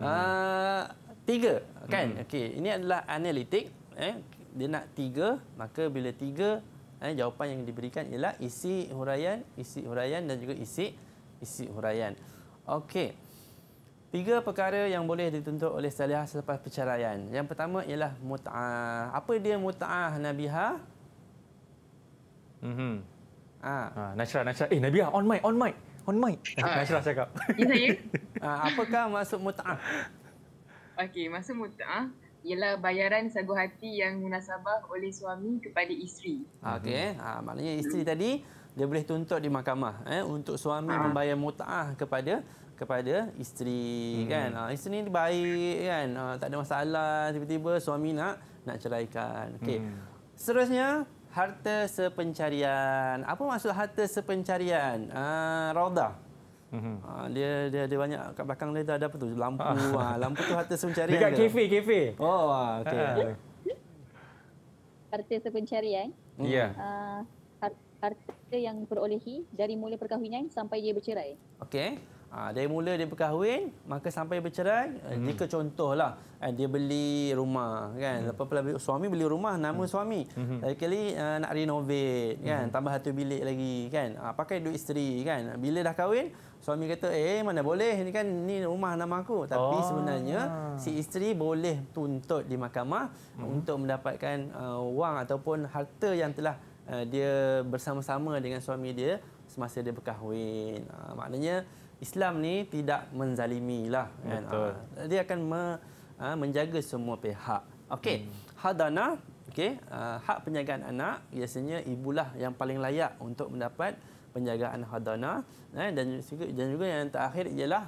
Hmm. Uh, tiga, kan? Hmm. Okey, ini adalah analitik. Eh? Dia nak tiga, maka bila tiga, eh, jawapan yang diberikan ialah isi huraian, isi huraian dan juga isi isi huraian. Okey. Tiga perkara yang boleh dituntut oleh saliah selepas perceraian. Yang pertama ialah mut'ah. Apa dia mut'ah Nabiha? Mm -hmm. Ah. Ah, Nasrah, Nasrah.
Eh, Nabiha, on mic, on mic on mic. Ashraf cakap.
Ya, saya. Ah, apakah maksud muta'ah?
Okey, maksud muta'ah ialah bayaran sagu hati yang munasabah oleh suami kepada isteri.
Ah, okey, ha, maknanya isteri hmm. tadi dia boleh tuntut di mahkamah eh, untuk suami ha. membayar muta'ah kepada kepada isteri hmm. kan ha, isteri ni baik kan ha, tak ada masalah tiba-tiba suami nak nak ceraikan okey hmm. seterusnya harta sepencarian. Apa maksud harta sepencarian? Ah, rawda. Mm-hmm. Ah, dia dia ada banyak kat belakang dia ada apa tu? Lampu. Ah. Ah, lampu tu harta sepencarian. Dekat kafe, kafe. Oh, ah, okey. Ah.
Harta sepencarian. Ya. Yeah. Ah, harta yang diperolehi dari mula perkahwinan sampai dia bercerai.
Okey. Ha, dari mula dia berkahwin, maka sampai bercerai, eh, hmm. jika contohlah eh, dia beli rumah. kan hmm. Lepas -lepas, Suami beli rumah, nama hmm. suami. Hmm. Lagi-lagi hmm. uh, nak renovate, kan? hmm. tambah satu bilik lagi. kan ha, Pakai duit isteri. Kan? Bila dah kahwin, suami kata, eh mana boleh, ini kan ni rumah nama aku. Tapi oh. sebenarnya, si isteri boleh tuntut di mahkamah hmm. untuk mendapatkan uh, wang ataupun harta yang telah uh, dia bersama-sama dengan suami dia semasa dia berkahwin. Ha, maknanya, Islam ni tidak menzalimi lah. Kan? Ah, dia akan me, ah, menjaga semua pihak. Okey, hmm. hadana, okay, ah, hak penjagaan anak, biasanya ibulah yang paling layak untuk mendapat penjagaan hadana. Eh? Dan, juga, dan juga yang terakhir ialah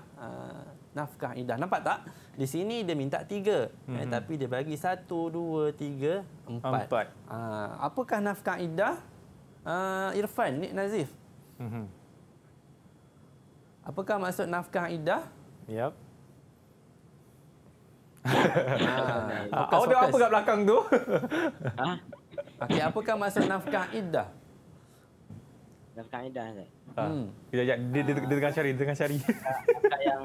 nafkah idah. Nampak tak? Di sini dia minta tiga. Eh, hmm. Eh? Tapi dia bagi satu, dua, tiga, empat. empat. Uh, apakah nafkah idah? Uh, Irfan, Nik Nazif. Hmm. Apakah maksud nafkah idah?
Yep. Awak
ah. fokus, apa kat belakang tu? ha? Okey, apakah maksud nafkah idah? Nafkah idah ni.
Hmm. Ah. Kejap, kejap. Dia, dia,
dia, tengah cari, dia tengah cari. Ah,
nafkah yang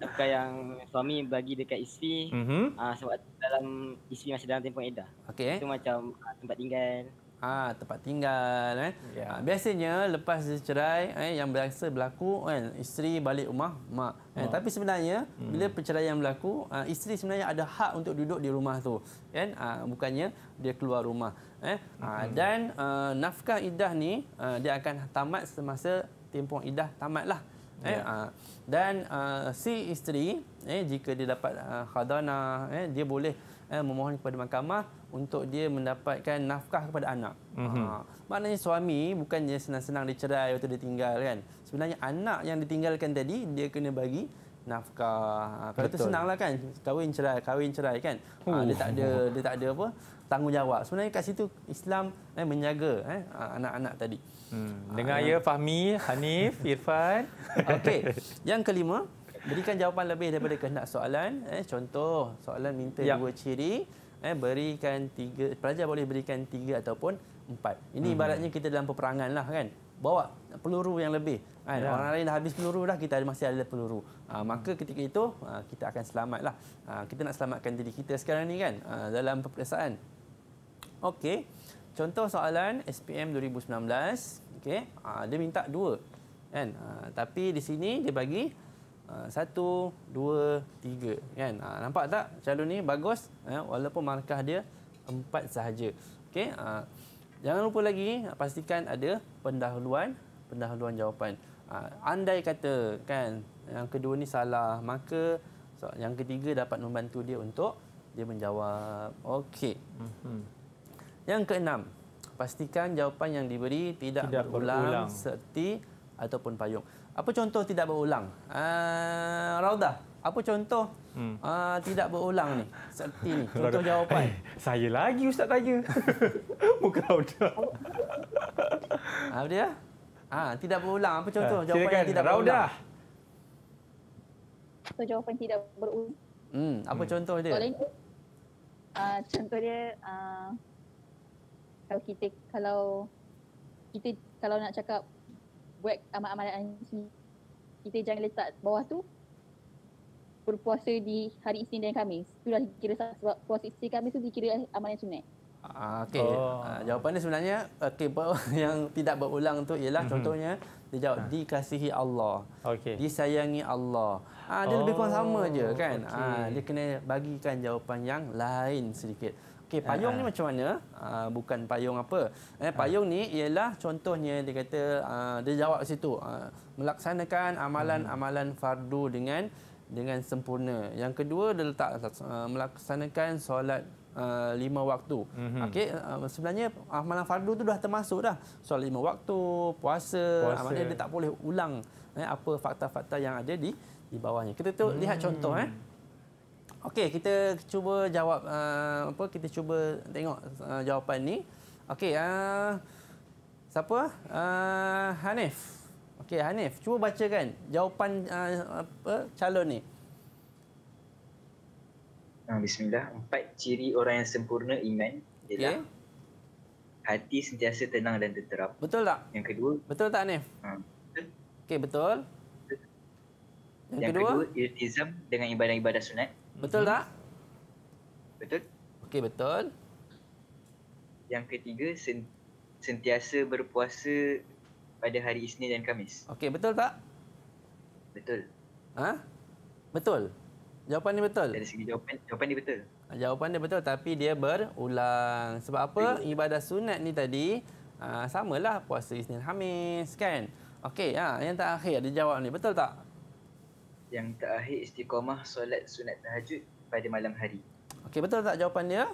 nafkah yang suami bagi dekat isteri mhm. Ah, hmm uh, sebab dalam isteri masih dalam tempoh idah. Okey. Itu macam tempat tinggal ha, tempat tinggal. Eh. Yeah. Ya. Ha, biasanya lepas cerai,
eh, yang biasa berlaku, eh, isteri balik rumah mak. Eh. Oh. Tapi sebenarnya hmm. bila perceraian berlaku, uh, isteri sebenarnya ada hak untuk duduk di rumah tu, kan? Eh. bukannya dia keluar rumah. Eh. Uh, hmm. Dan uh, nafkah idah ni uh, dia akan tamat semasa tempoh idah tamatlah. Eh, ya. dan uh, si isteri eh, jika dia dapat uh, khadana eh, dia boleh eh, memohon kepada mahkamah untuk dia mendapatkan nafkah kepada anak. Mm-hmm. Ha, maknanya suami bukannya senang-senang dicerai atau ditinggal kan. Sebenarnya anak yang ditinggalkan tadi dia kena bagi nafkah. Ha, kalau tu senanglah kan kahwin cerai kahwin cerai kan. Ha, dia tak ada oh. dia tak ada apa tanggungjawab. Sebenarnya kat situ Islam eh, menjaga eh, anak-anak tadi.
Hmm. Dengar ha, ya
Fahmi, Hanif, Irfan. Okey. Yang kelima berikan jawapan lebih daripada kehendak soalan eh contoh soalan minta ya. dua ciri eh, berikan tiga pelajar boleh berikan tiga ataupun empat. Ini hmm. ibaratnya kita dalam peperangan lah kan. Bawa peluru yang lebih. Kan? Ya. Orang lain dah habis peluru dah, kita masih ada peluru. Ha, maka ketika itu, ha, kita akan selamat lah. Ha, kita nak selamatkan diri kita sekarang ni kan ha, dalam peperiksaan. Okey. Contoh soalan SPM 2019. Okey. Ha, dia minta dua. Kan? Ha, tapi di sini dia bagi... Ah, satu, dua, tiga. Kan? Ha, nampak tak calon ni bagus? Ya, walaupun markah dia empat sahaja. Okay? Ha, ah, jangan lupa lagi pastikan ada pendahuluan pendahuluan jawapan. Ha, andai kata kan yang kedua ni salah, maka yang ketiga dapat membantu dia untuk dia menjawab. Okey. Mhm. Yang keenam, pastikan jawapan yang diberi tidak, tidak berulang, berulang seti ataupun payung apa contoh tidak berulang? Uh, Raudah, apa contoh hmm. uh, tidak berulang ni? Seperti ni, contoh Raudah. jawapan. Hey, eh, saya lagi Ustaz tanya. Muka Raudah. Ah, apa dia? Ha, tidak berulang. Apa contoh ha, jawapan tidak Raudah. berulang?
Contoh jawapan tidak berulang.
Hmm, apa hmm. contoh dia? Soalan,
uh, contoh dia, uh, kalau kita kalau kita kalau nak cakap buat amalan-amalan kita jangan letak bawah tu berpuasa di hari Isnin dan Khamis. Itulah kira sebab puasa Isnin Khamis tu dikira amalan sunat.
Ah, okay. Oh. Ah, jawapan dia sebenarnya okay, yang tidak berulang tu ialah mm-hmm. contohnya dia jawab ha. dikasihi Allah. Okay. Disayangi Allah. Ah, dia oh. lebih kurang sama oh, je kan. Okay. Ah, dia kena bagikan jawapan yang lain sedikit. Okey, ah, payung ha. ni ah. macam mana? Ha, bukan payung apa. Eh, payung ha. ni ialah contohnya dia kata ha, dia jawab situ. Ha, melaksanakan amalan-amalan hmm. fardu dengan dengan sempurna. Yang kedua dia letak ha, melaksanakan solat Uh, lima waktu. Mm -hmm. Okey, uh, sebenarnya amalan fardu tu dah termasuk dah. Soal lima waktu, puasa, puasa. Uh, maknanya dia tak boleh ulang eh, apa fakta-fakta yang ada di di bawahnya. Kita tu mm -hmm. lihat contoh eh. Okey, kita cuba jawab uh, apa kita cuba tengok uh, jawapan ni. Okey, uh, siapa? Uh, Hanif. Okey, Hanif, cuba bacakan jawapan uh, apa calon ni.
Ah, bismillah, empat ciri orang yang sempurna iman ialah okay. hati sentiasa tenang dan tenteram. Betul tak? Yang kedua? Betul tak, Hanif? Ha. Okey, betul. Yang, yang kedua? kedua, iltizam dengan ibadah-ibadah sunat. Betul mhm. tak? Betul. Okey, betul. Yang ketiga, sen- sentiasa berpuasa pada hari Isnin dan Kamis. Okey, betul tak? Betul.
Ha? Betul? Jawapan ni betul? Dari segi
jawapan, jawapan ni betul.
Jawapan dia betul tapi dia berulang. Sebab apa? Ibadah sunat ni tadi uh, samalah puasa Isnin Hamis kan? Okey, ha, yang terakhir dia jawab ni betul tak?
Yang terakhir istiqamah solat sunat tahajud pada malam hari. Okey, betul tak jawapan dia?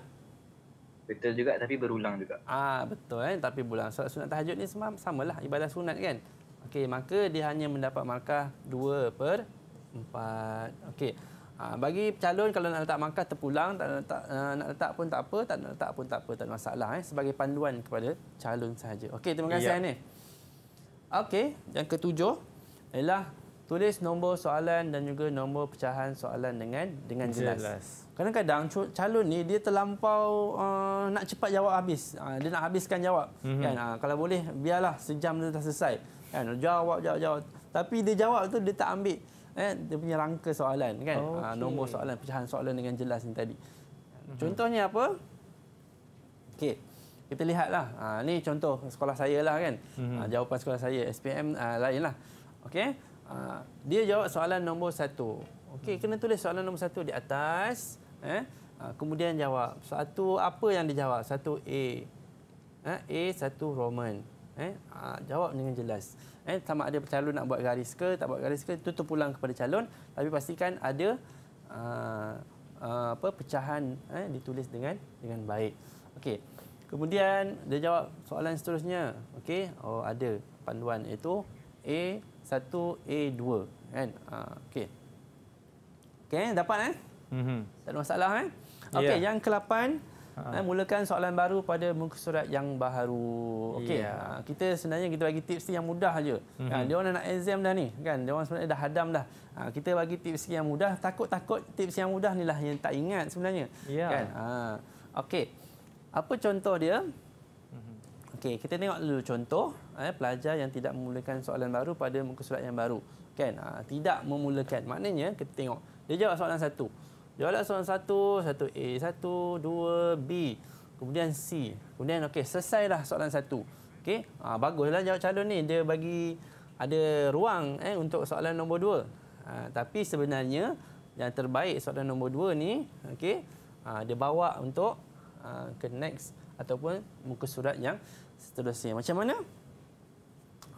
Betul juga tapi berulang juga.
Ah, betul kan? Tapi bulan solat sunat tahajud ni sama samalah ibadah sunat kan? Okey, maka dia hanya mendapat markah 2 per 4. Okey. Ah, bagi calon kalau nak letak markah terpulang, tak nak, letak, ah, nak letak pun tak apa, tak nak letak pun tak apa, tak ada masalah. Eh? Sebagai panduan kepada calon sahaja. Okey, terima kasih ya. ni. Okey, yang ketujuh ialah tulis nombor soalan dan juga nombor pecahan soalan dengan dengan jelas. jelas. Kadang-kadang calon ni dia terlampau uh, nak cepat jawab habis. Uh, dia nak habiskan jawab. Mm -hmm. kan? uh, kalau boleh, biarlah sejam dia dah selesai. Kan? Jawab, jawab, jawab. Tapi dia jawab tu dia tak ambil eh, dia punya rangka soalan. kan ah, okay. uh, Nombor soalan, pecahan soalan dengan jelas ni tadi. Mm -hmm. Contohnya apa? Okey. Kita lihatlah. Ini contoh sekolah saya lah kan. Mm -hmm. Jawapan sekolah saya, SPM lain lah. Okey. Ha, dia jawab soalan nombor satu. Okey, kena tulis soalan nombor satu di atas. Eh? Ha, kemudian jawab. Satu apa yang dijawab? Satu A. Eh? A satu Roman. Eh? Ha, jawab dengan jelas. Eh? Sama ada calon nak buat garis ke, tak buat garis ke, tutup pulang kepada calon. Tapi pastikan ada uh, uh, apa pecahan eh? ditulis dengan dengan baik. Okey. Kemudian dia jawab soalan seterusnya. Okey. Oh ada panduan iaitu A satu A dua kan ah, okey okey eh? dapat eh mm-hmm. tak ada masalah eh ya. okey yeah. yang ke-8 uh-huh. Ah. Eh, mulakan soalan baru pada muka surat yang baru. okey yeah. Ya. kita sebenarnya kita bagi tips yang mudah aje mm-hmm. kan ah, dia orang nak exam dah ni kan dia orang sebenarnya dah hadam dah kita bagi tips yang mudah takut-takut tips yang mudah ni lah yang tak ingat sebenarnya yeah. kan ha okey apa contoh dia mhm. Okey, kita tengok dulu contoh eh, pelajar yang tidak memulakan soalan baru pada muka surat yang baru. Kan? Ha, tidak memulakan. Maknanya, kita tengok. Dia jawab soalan satu. Dia jawab soalan satu, satu A, satu, dua B. Kemudian C. Kemudian, okey, selesailah soalan satu. Okey, ha, baguslah jawab calon ni. Dia bagi ada ruang eh, untuk soalan nombor dua. Ha, tapi sebenarnya, yang terbaik soalan nombor dua ni, okey, ha, dia bawa untuk ha, ke next ataupun muka surat yang seterusnya. Macam mana?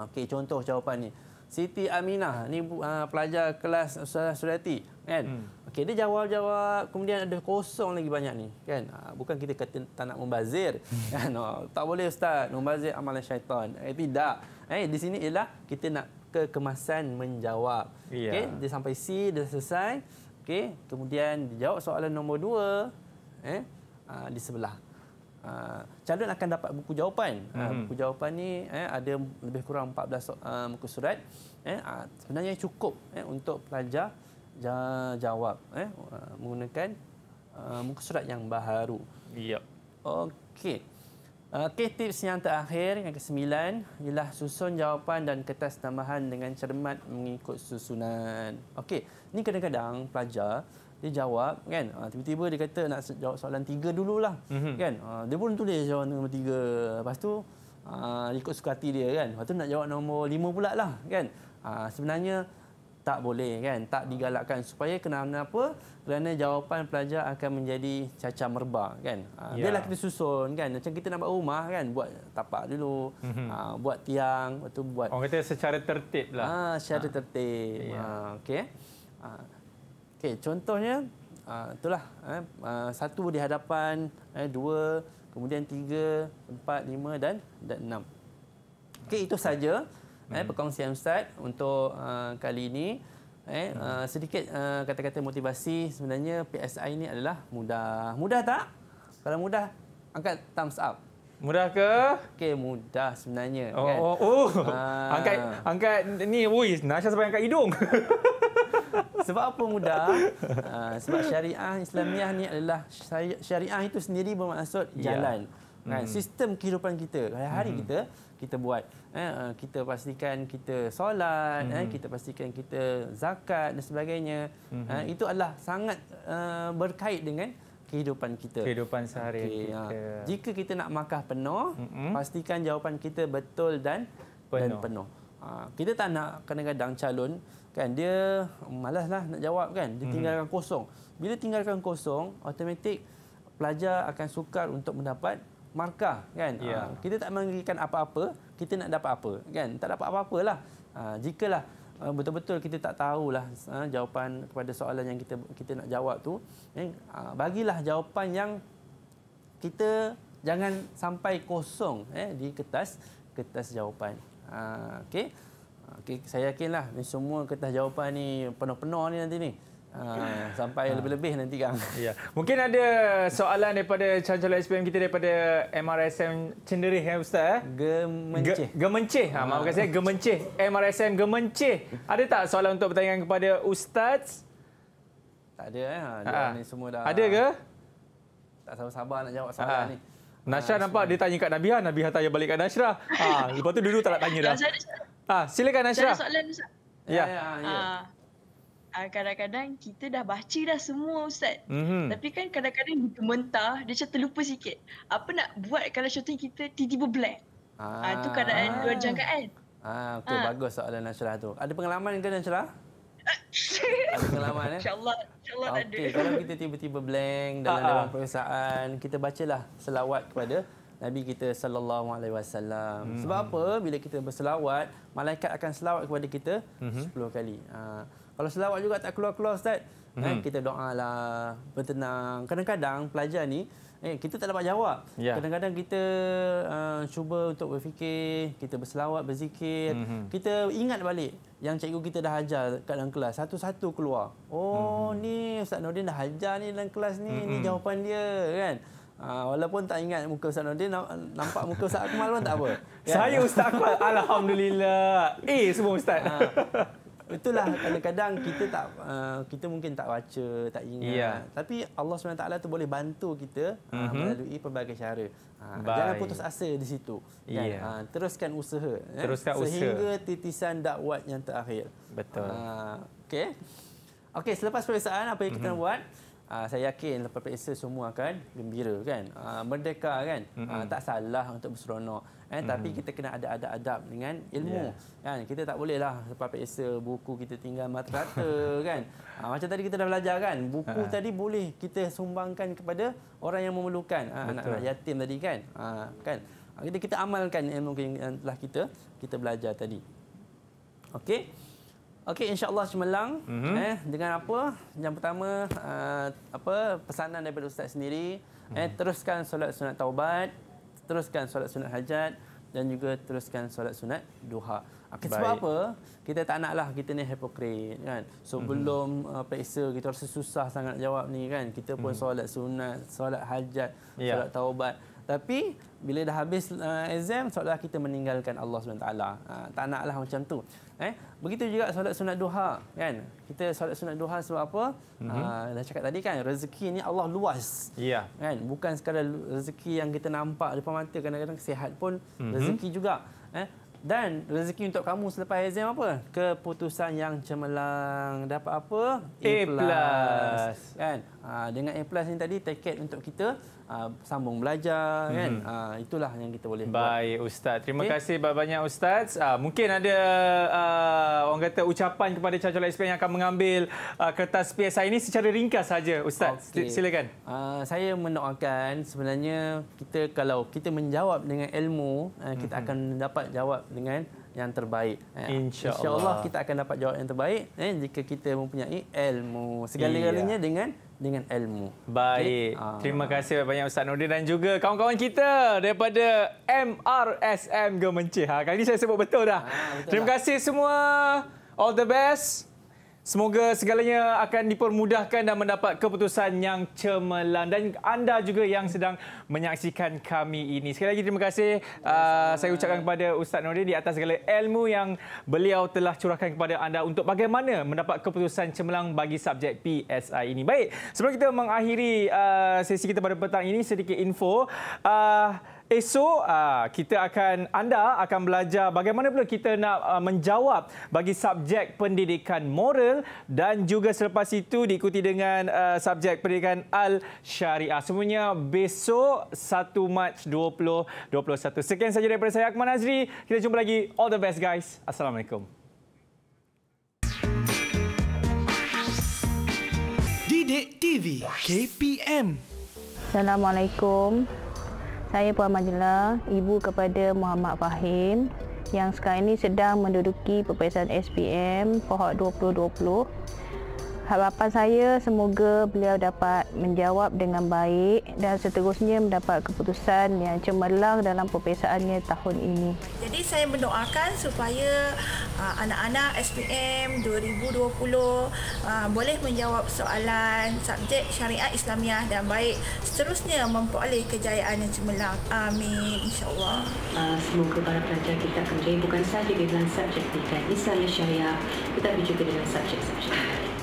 Okey, contoh jawapan ni. Siti Aminah, ni uh, pelajar kelas Ustazah Surati, kan? Hmm. Okey, dia jawab-jawab, kemudian ada kosong lagi banyak ni, kan? Uh, bukan kita kata tak nak membazir, kan? Uh, tak boleh Ustaz, membazir amalan syaitan. Eh, tidak. Eh, di sini ialah kita nak kekemasan menjawab. Yeah. Okey, dia sampai C, dia selesai. Okey, kemudian dijawab soalan nombor dua, eh? Uh, di sebelah Ah, calon akan dapat buku jawapan. Hmm. Buku jawapan ni eh, ada lebih kurang 14 uh, ah, muka surat. Eh, sebenarnya cukup eh, untuk pelajar jawab eh, menggunakan uh, muka surat yang baharu. Yep. Okey. Okey, tips yang terakhir, yang kesembilan, ialah susun jawapan dan kertas tambahan dengan cermat mengikut susunan. Okey, Ini kadang-kadang pelajar dia jawab kan ah, tiba-tiba dia kata nak jawab soalan tiga dululah mm -hmm. kan ah, dia pun tulis jawapan nombor tiga lepas tu ah, ikut suka hati dia kan lepas tu nak jawab nombor lima pula lah kan sebenarnya tak boleh kan tak digalakkan supaya kenapa kerana jawapan pelajar akan menjadi cacah merba kan ya. biarlah kita susun kan macam kita nak buat rumah kan buat tapak dulu mm -hmm. buat tiang lepas tu buat orang kata secara tertib lah secara ha. tertib yeah. Ya. okey Okey, contohnya ah, itulah eh, ah, satu di hadapan, eh, dua, kemudian tiga, empat, lima dan dan enam. Okey, itu saja eh, hmm. perkongsian Ustaz untuk ah, kali ini. Eh, hmm. sedikit kata-kata motivasi sebenarnya PSI ini adalah mudah. Mudah tak? Kalau mudah, angkat thumbs up. Mudah ke? Okey, mudah sebenarnya. Oh, kan? oh, oh. Ha. angkat, angkat
ni, wuih, Nasha sampai angkat hidung. Sebab apa mudah? Ah, sebab syariah
Islamiah ni adalah syariah itu sendiri bermaksud ya. jalan. Ya. Kan, hmm. Sistem kehidupan kita Hari-hari hmm. kita Kita buat eh, ah, Kita pastikan kita solat eh, hmm. eh, Kita pastikan kita zakat dan sebagainya hmm. eh, Itu adalah sangat uh, berkait dengan kehidupan kita Kehidupan sehari okay, kita. Uh, Jika kita nak makah penuh hmm. Pastikan jawapan kita betul dan penuh, dan penuh. Kita tak nak kadang-kadang calon kan dia malaslah nak jawab kan dia mhm. tinggalkan kosong bila tinggalkan kosong automatik pelajar akan sukar untuk mendapat markah kan yeah. Ya. kita tak memberikan apa-apa kita nak dapat apa kan tak dapat apa-apalah uh, ah, jikalah ah, betul-betul kita tak tahulah ah, jawapan kepada soalan yang kita kita nak jawab tu eh, bagilah jawapan yang kita jangan sampai kosong eh di kertas kertas jawapan okey Okay, saya yakinlah ni semua kertas jawapan ni penuh-penuh ni nanti ni. Ha, sampai ha. lebih-lebih nanti kang. Ya. Mungkin ada soalan daripada calon-calon SPM kita daripada
MRSM Cenderih eh ustaz eh. Gemencih. Ge- gemencih. Ha, maafkan saya gemencih. MRSM gemencih. Ada tak soalan untuk pertanyaan kepada ustaz? Tak ada eh. Ha, ha. ni semua dah. Ada ke? Tak sabar-sabar nak jawab
soalan ha. ni. Nasrah ha, nampak
sebenarnya. dia tanya kat Nabiha, Nabiha tanya balik kat Nasrah. Ha, lepas tu dulu tak nak tanya dah. Ah, silakan Ashraf. Ada
soalan Ustaz? Ya. ya, ya, ya. Ah, ya. Ah, kadang-kadang kita dah baca dah semua Ustaz. Mm-hmm. Tapi kan kadang-kadang kita mentah, dia macam terlupa sikit. Apa nak buat kalau contohnya kita tiba-tiba blank?
Ah, ah itu keadaan luar jangkaan. Ah, okey ah. bagus soalan Ashraf tu. Ada pengalaman ke Ashraf?
ada pengalaman eh? InsyaAllah. InsyaAllah okay, ada. Okay, kalau
kita tiba-tiba blank dalam ah, dalam ah. perusahaan, kita bacalah selawat kepada Nabi kita sallallahu alaihi wasallam. Hmm. Sebab apa? Bila kita berselawat, malaikat akan selawat kepada kita mm-hmm. 10 kali. Ha. kalau selawat juga tak keluar-keluar ustaz, mm-hmm. eh, mhm. kita doalah bertenang. Kadang-kadang pelajar ni eh kita tak dapat jawab. Yeah. Kadang-kadang kita uh, cuba untuk berfikir, kita berselawat, berzikir, mm-hmm. kita ingat balik yang cikgu kita dah ajar kat dalam kelas satu-satu keluar. Oh, mm-hmm. ni Ustaz Nordin dah ajar ni dalam kelas ni, mm-hmm. ni mhm. jawapan dia kan. Ha, walaupun tak ingat muka Ustaz Nordin, nampak muka Ustaz Akmal pun tak apa. Ya. Saya Ustaz Akmal, Alhamdulillah. Eh, semua Ustaz. Ha, itulah kadang-kadang kita tak uh, kita mungkin tak baca, tak ingat. Ya. Tapi Allah SWT tu boleh bantu kita uh, melalui pelbagai cara. Ha, jangan putus asa di situ. Kan? Ya. Ha, teruskan usaha. Eh. Teruskan eh? Sehingga usaha. titisan dakwat yang terakhir. Betul. Ha, Okey. Okey, selepas perbezaan apa yang kita mm-hmm. nak buat? Uh, saya yakin lepas periksa semua akan gembira kan uh, merdeka kan ah, mm-hmm. uh, tak salah untuk berseronok Eh mm-hmm. tapi kita kena ada adab-adab dengan ilmu yes. kan kita tak boleh lah lepas periksa buku kita tinggal mata kan uh, macam tadi kita dah belajar kan buku uh tadi boleh kita sumbangkan kepada orang yang memerlukan anak-anak yatim tadi kan uh, kan uh, kita kita amalkan ilmu yang telah kita kita belajar tadi okey Okey insya-Allah cemerlang mm-hmm. eh dengan apa? Yang pertama uh, apa pesanan daripada ustaz sendiri mm. eh mhm. teruskan solat sunat taubat, teruskan solat sunat hajat dan juga teruskan solat sunat duha. Okay, ah, sebab apa? Kita tak naklah kita ni hipokrit kan. So mm-hmm. uh, periksa kita rasa susah sangat jawab ni kan. Kita pun mm-hmm. solat sunat, solat hajat, yeah. solat taubat. Tapi bila dah habis uh, exam seolah kita meninggalkan Allah SWT. Uh, tak naklah macam tu. Eh, begitu juga solat sunat duha kan? Kita solat sunat duha sebab apa? Mm -hmm. uh, dah cakap tadi kan rezeki ni Allah luas. Iya. Yeah. Kan? Bukan sekadar rezeki yang kita nampak depan mata kadang-kadang sihat pun mm -hmm. rezeki juga. Eh, dan rezeki untuk kamu selepas exam apa? Keputusan yang cemerlang dapat apa? A+. plus. Kan? Ha, dengan A+, plus ini tadi, tiket untuk kita ha, sambung belajar. Mm -hmm. kan? ha, itulah yang kita boleh Baik, buat. Baik,
Ustaz. Terima okay. kasih banyak-banyak, Ustaz. Ha,
mungkin ada
uh, orang kata ucapan kepada calon-calon SPM yang akan mengambil uh, kertas PSI ini secara ringkas saja, Ustaz. Okay. Silakan.
Uh, saya mendoakan sebenarnya kita kalau kita menjawab dengan ilmu, kita mm -hmm. akan dapat jawab dengan yang terbaik. Eh, InsyaAllah. Allah kita akan dapat jawapan yang terbaik eh, jika kita mempunyai ilmu. Segala-galanya dengan dengan ilmu.
Baik. Okay. Terima ah. kasih banyak Ustaz Nordin dan juga kawan-kawan kita daripada MRSM Gemencih. Ha, kali ini saya sebut betul dah. Ha, betul Terima dah. kasih semua. All the best. Semoga segalanya akan dipermudahkan dan mendapat keputusan yang cemerlang dan anda juga yang sedang menyaksikan kami ini. Sekali lagi terima kasih uh, saya ucapkan kepada Ustaz Nordin di atas segala ilmu yang beliau telah curahkan kepada anda untuk bagaimana mendapat keputusan cemerlang bagi subjek PSI ini. Baik, sebelum kita mengakhiri uh, sesi kita pada petang ini sedikit info uh, esok ah, kita akan anda akan belajar bagaimana pula kita nak ah, menjawab bagi subjek pendidikan moral dan juga selepas itu diikuti dengan ah, subjek pendidikan al syariah. Semuanya besok 1 Mac 2021. Sekian saja daripada saya Akman Azri. Kita jumpa lagi all the best guys. Assalamualaikum.
Didik TV KPM. Assalamualaikum. Saya Puan Majla, ibu kepada Muhammad Fahim yang sekarang ini sedang menduduki peperiksaan SPM Pohot 2020 Harapan saya semoga beliau dapat menjawab dengan baik dan seterusnya mendapat keputusan yang cemerlang
dalam perpisahannya tahun ini. Jadi saya mendoakan supaya uh, anak-anak SPM 2020 uh, boleh menjawab soalan subjek syariah Islamiah dan baik seterusnya memperoleh kejayaan yang cemerlang. Amin. InsyaAllah. Uh, semoga para pelajar kita kembali bukan sahaja dengan subjek pendidikan Islam dan syariah tetapi juga dengan subjek-subjek.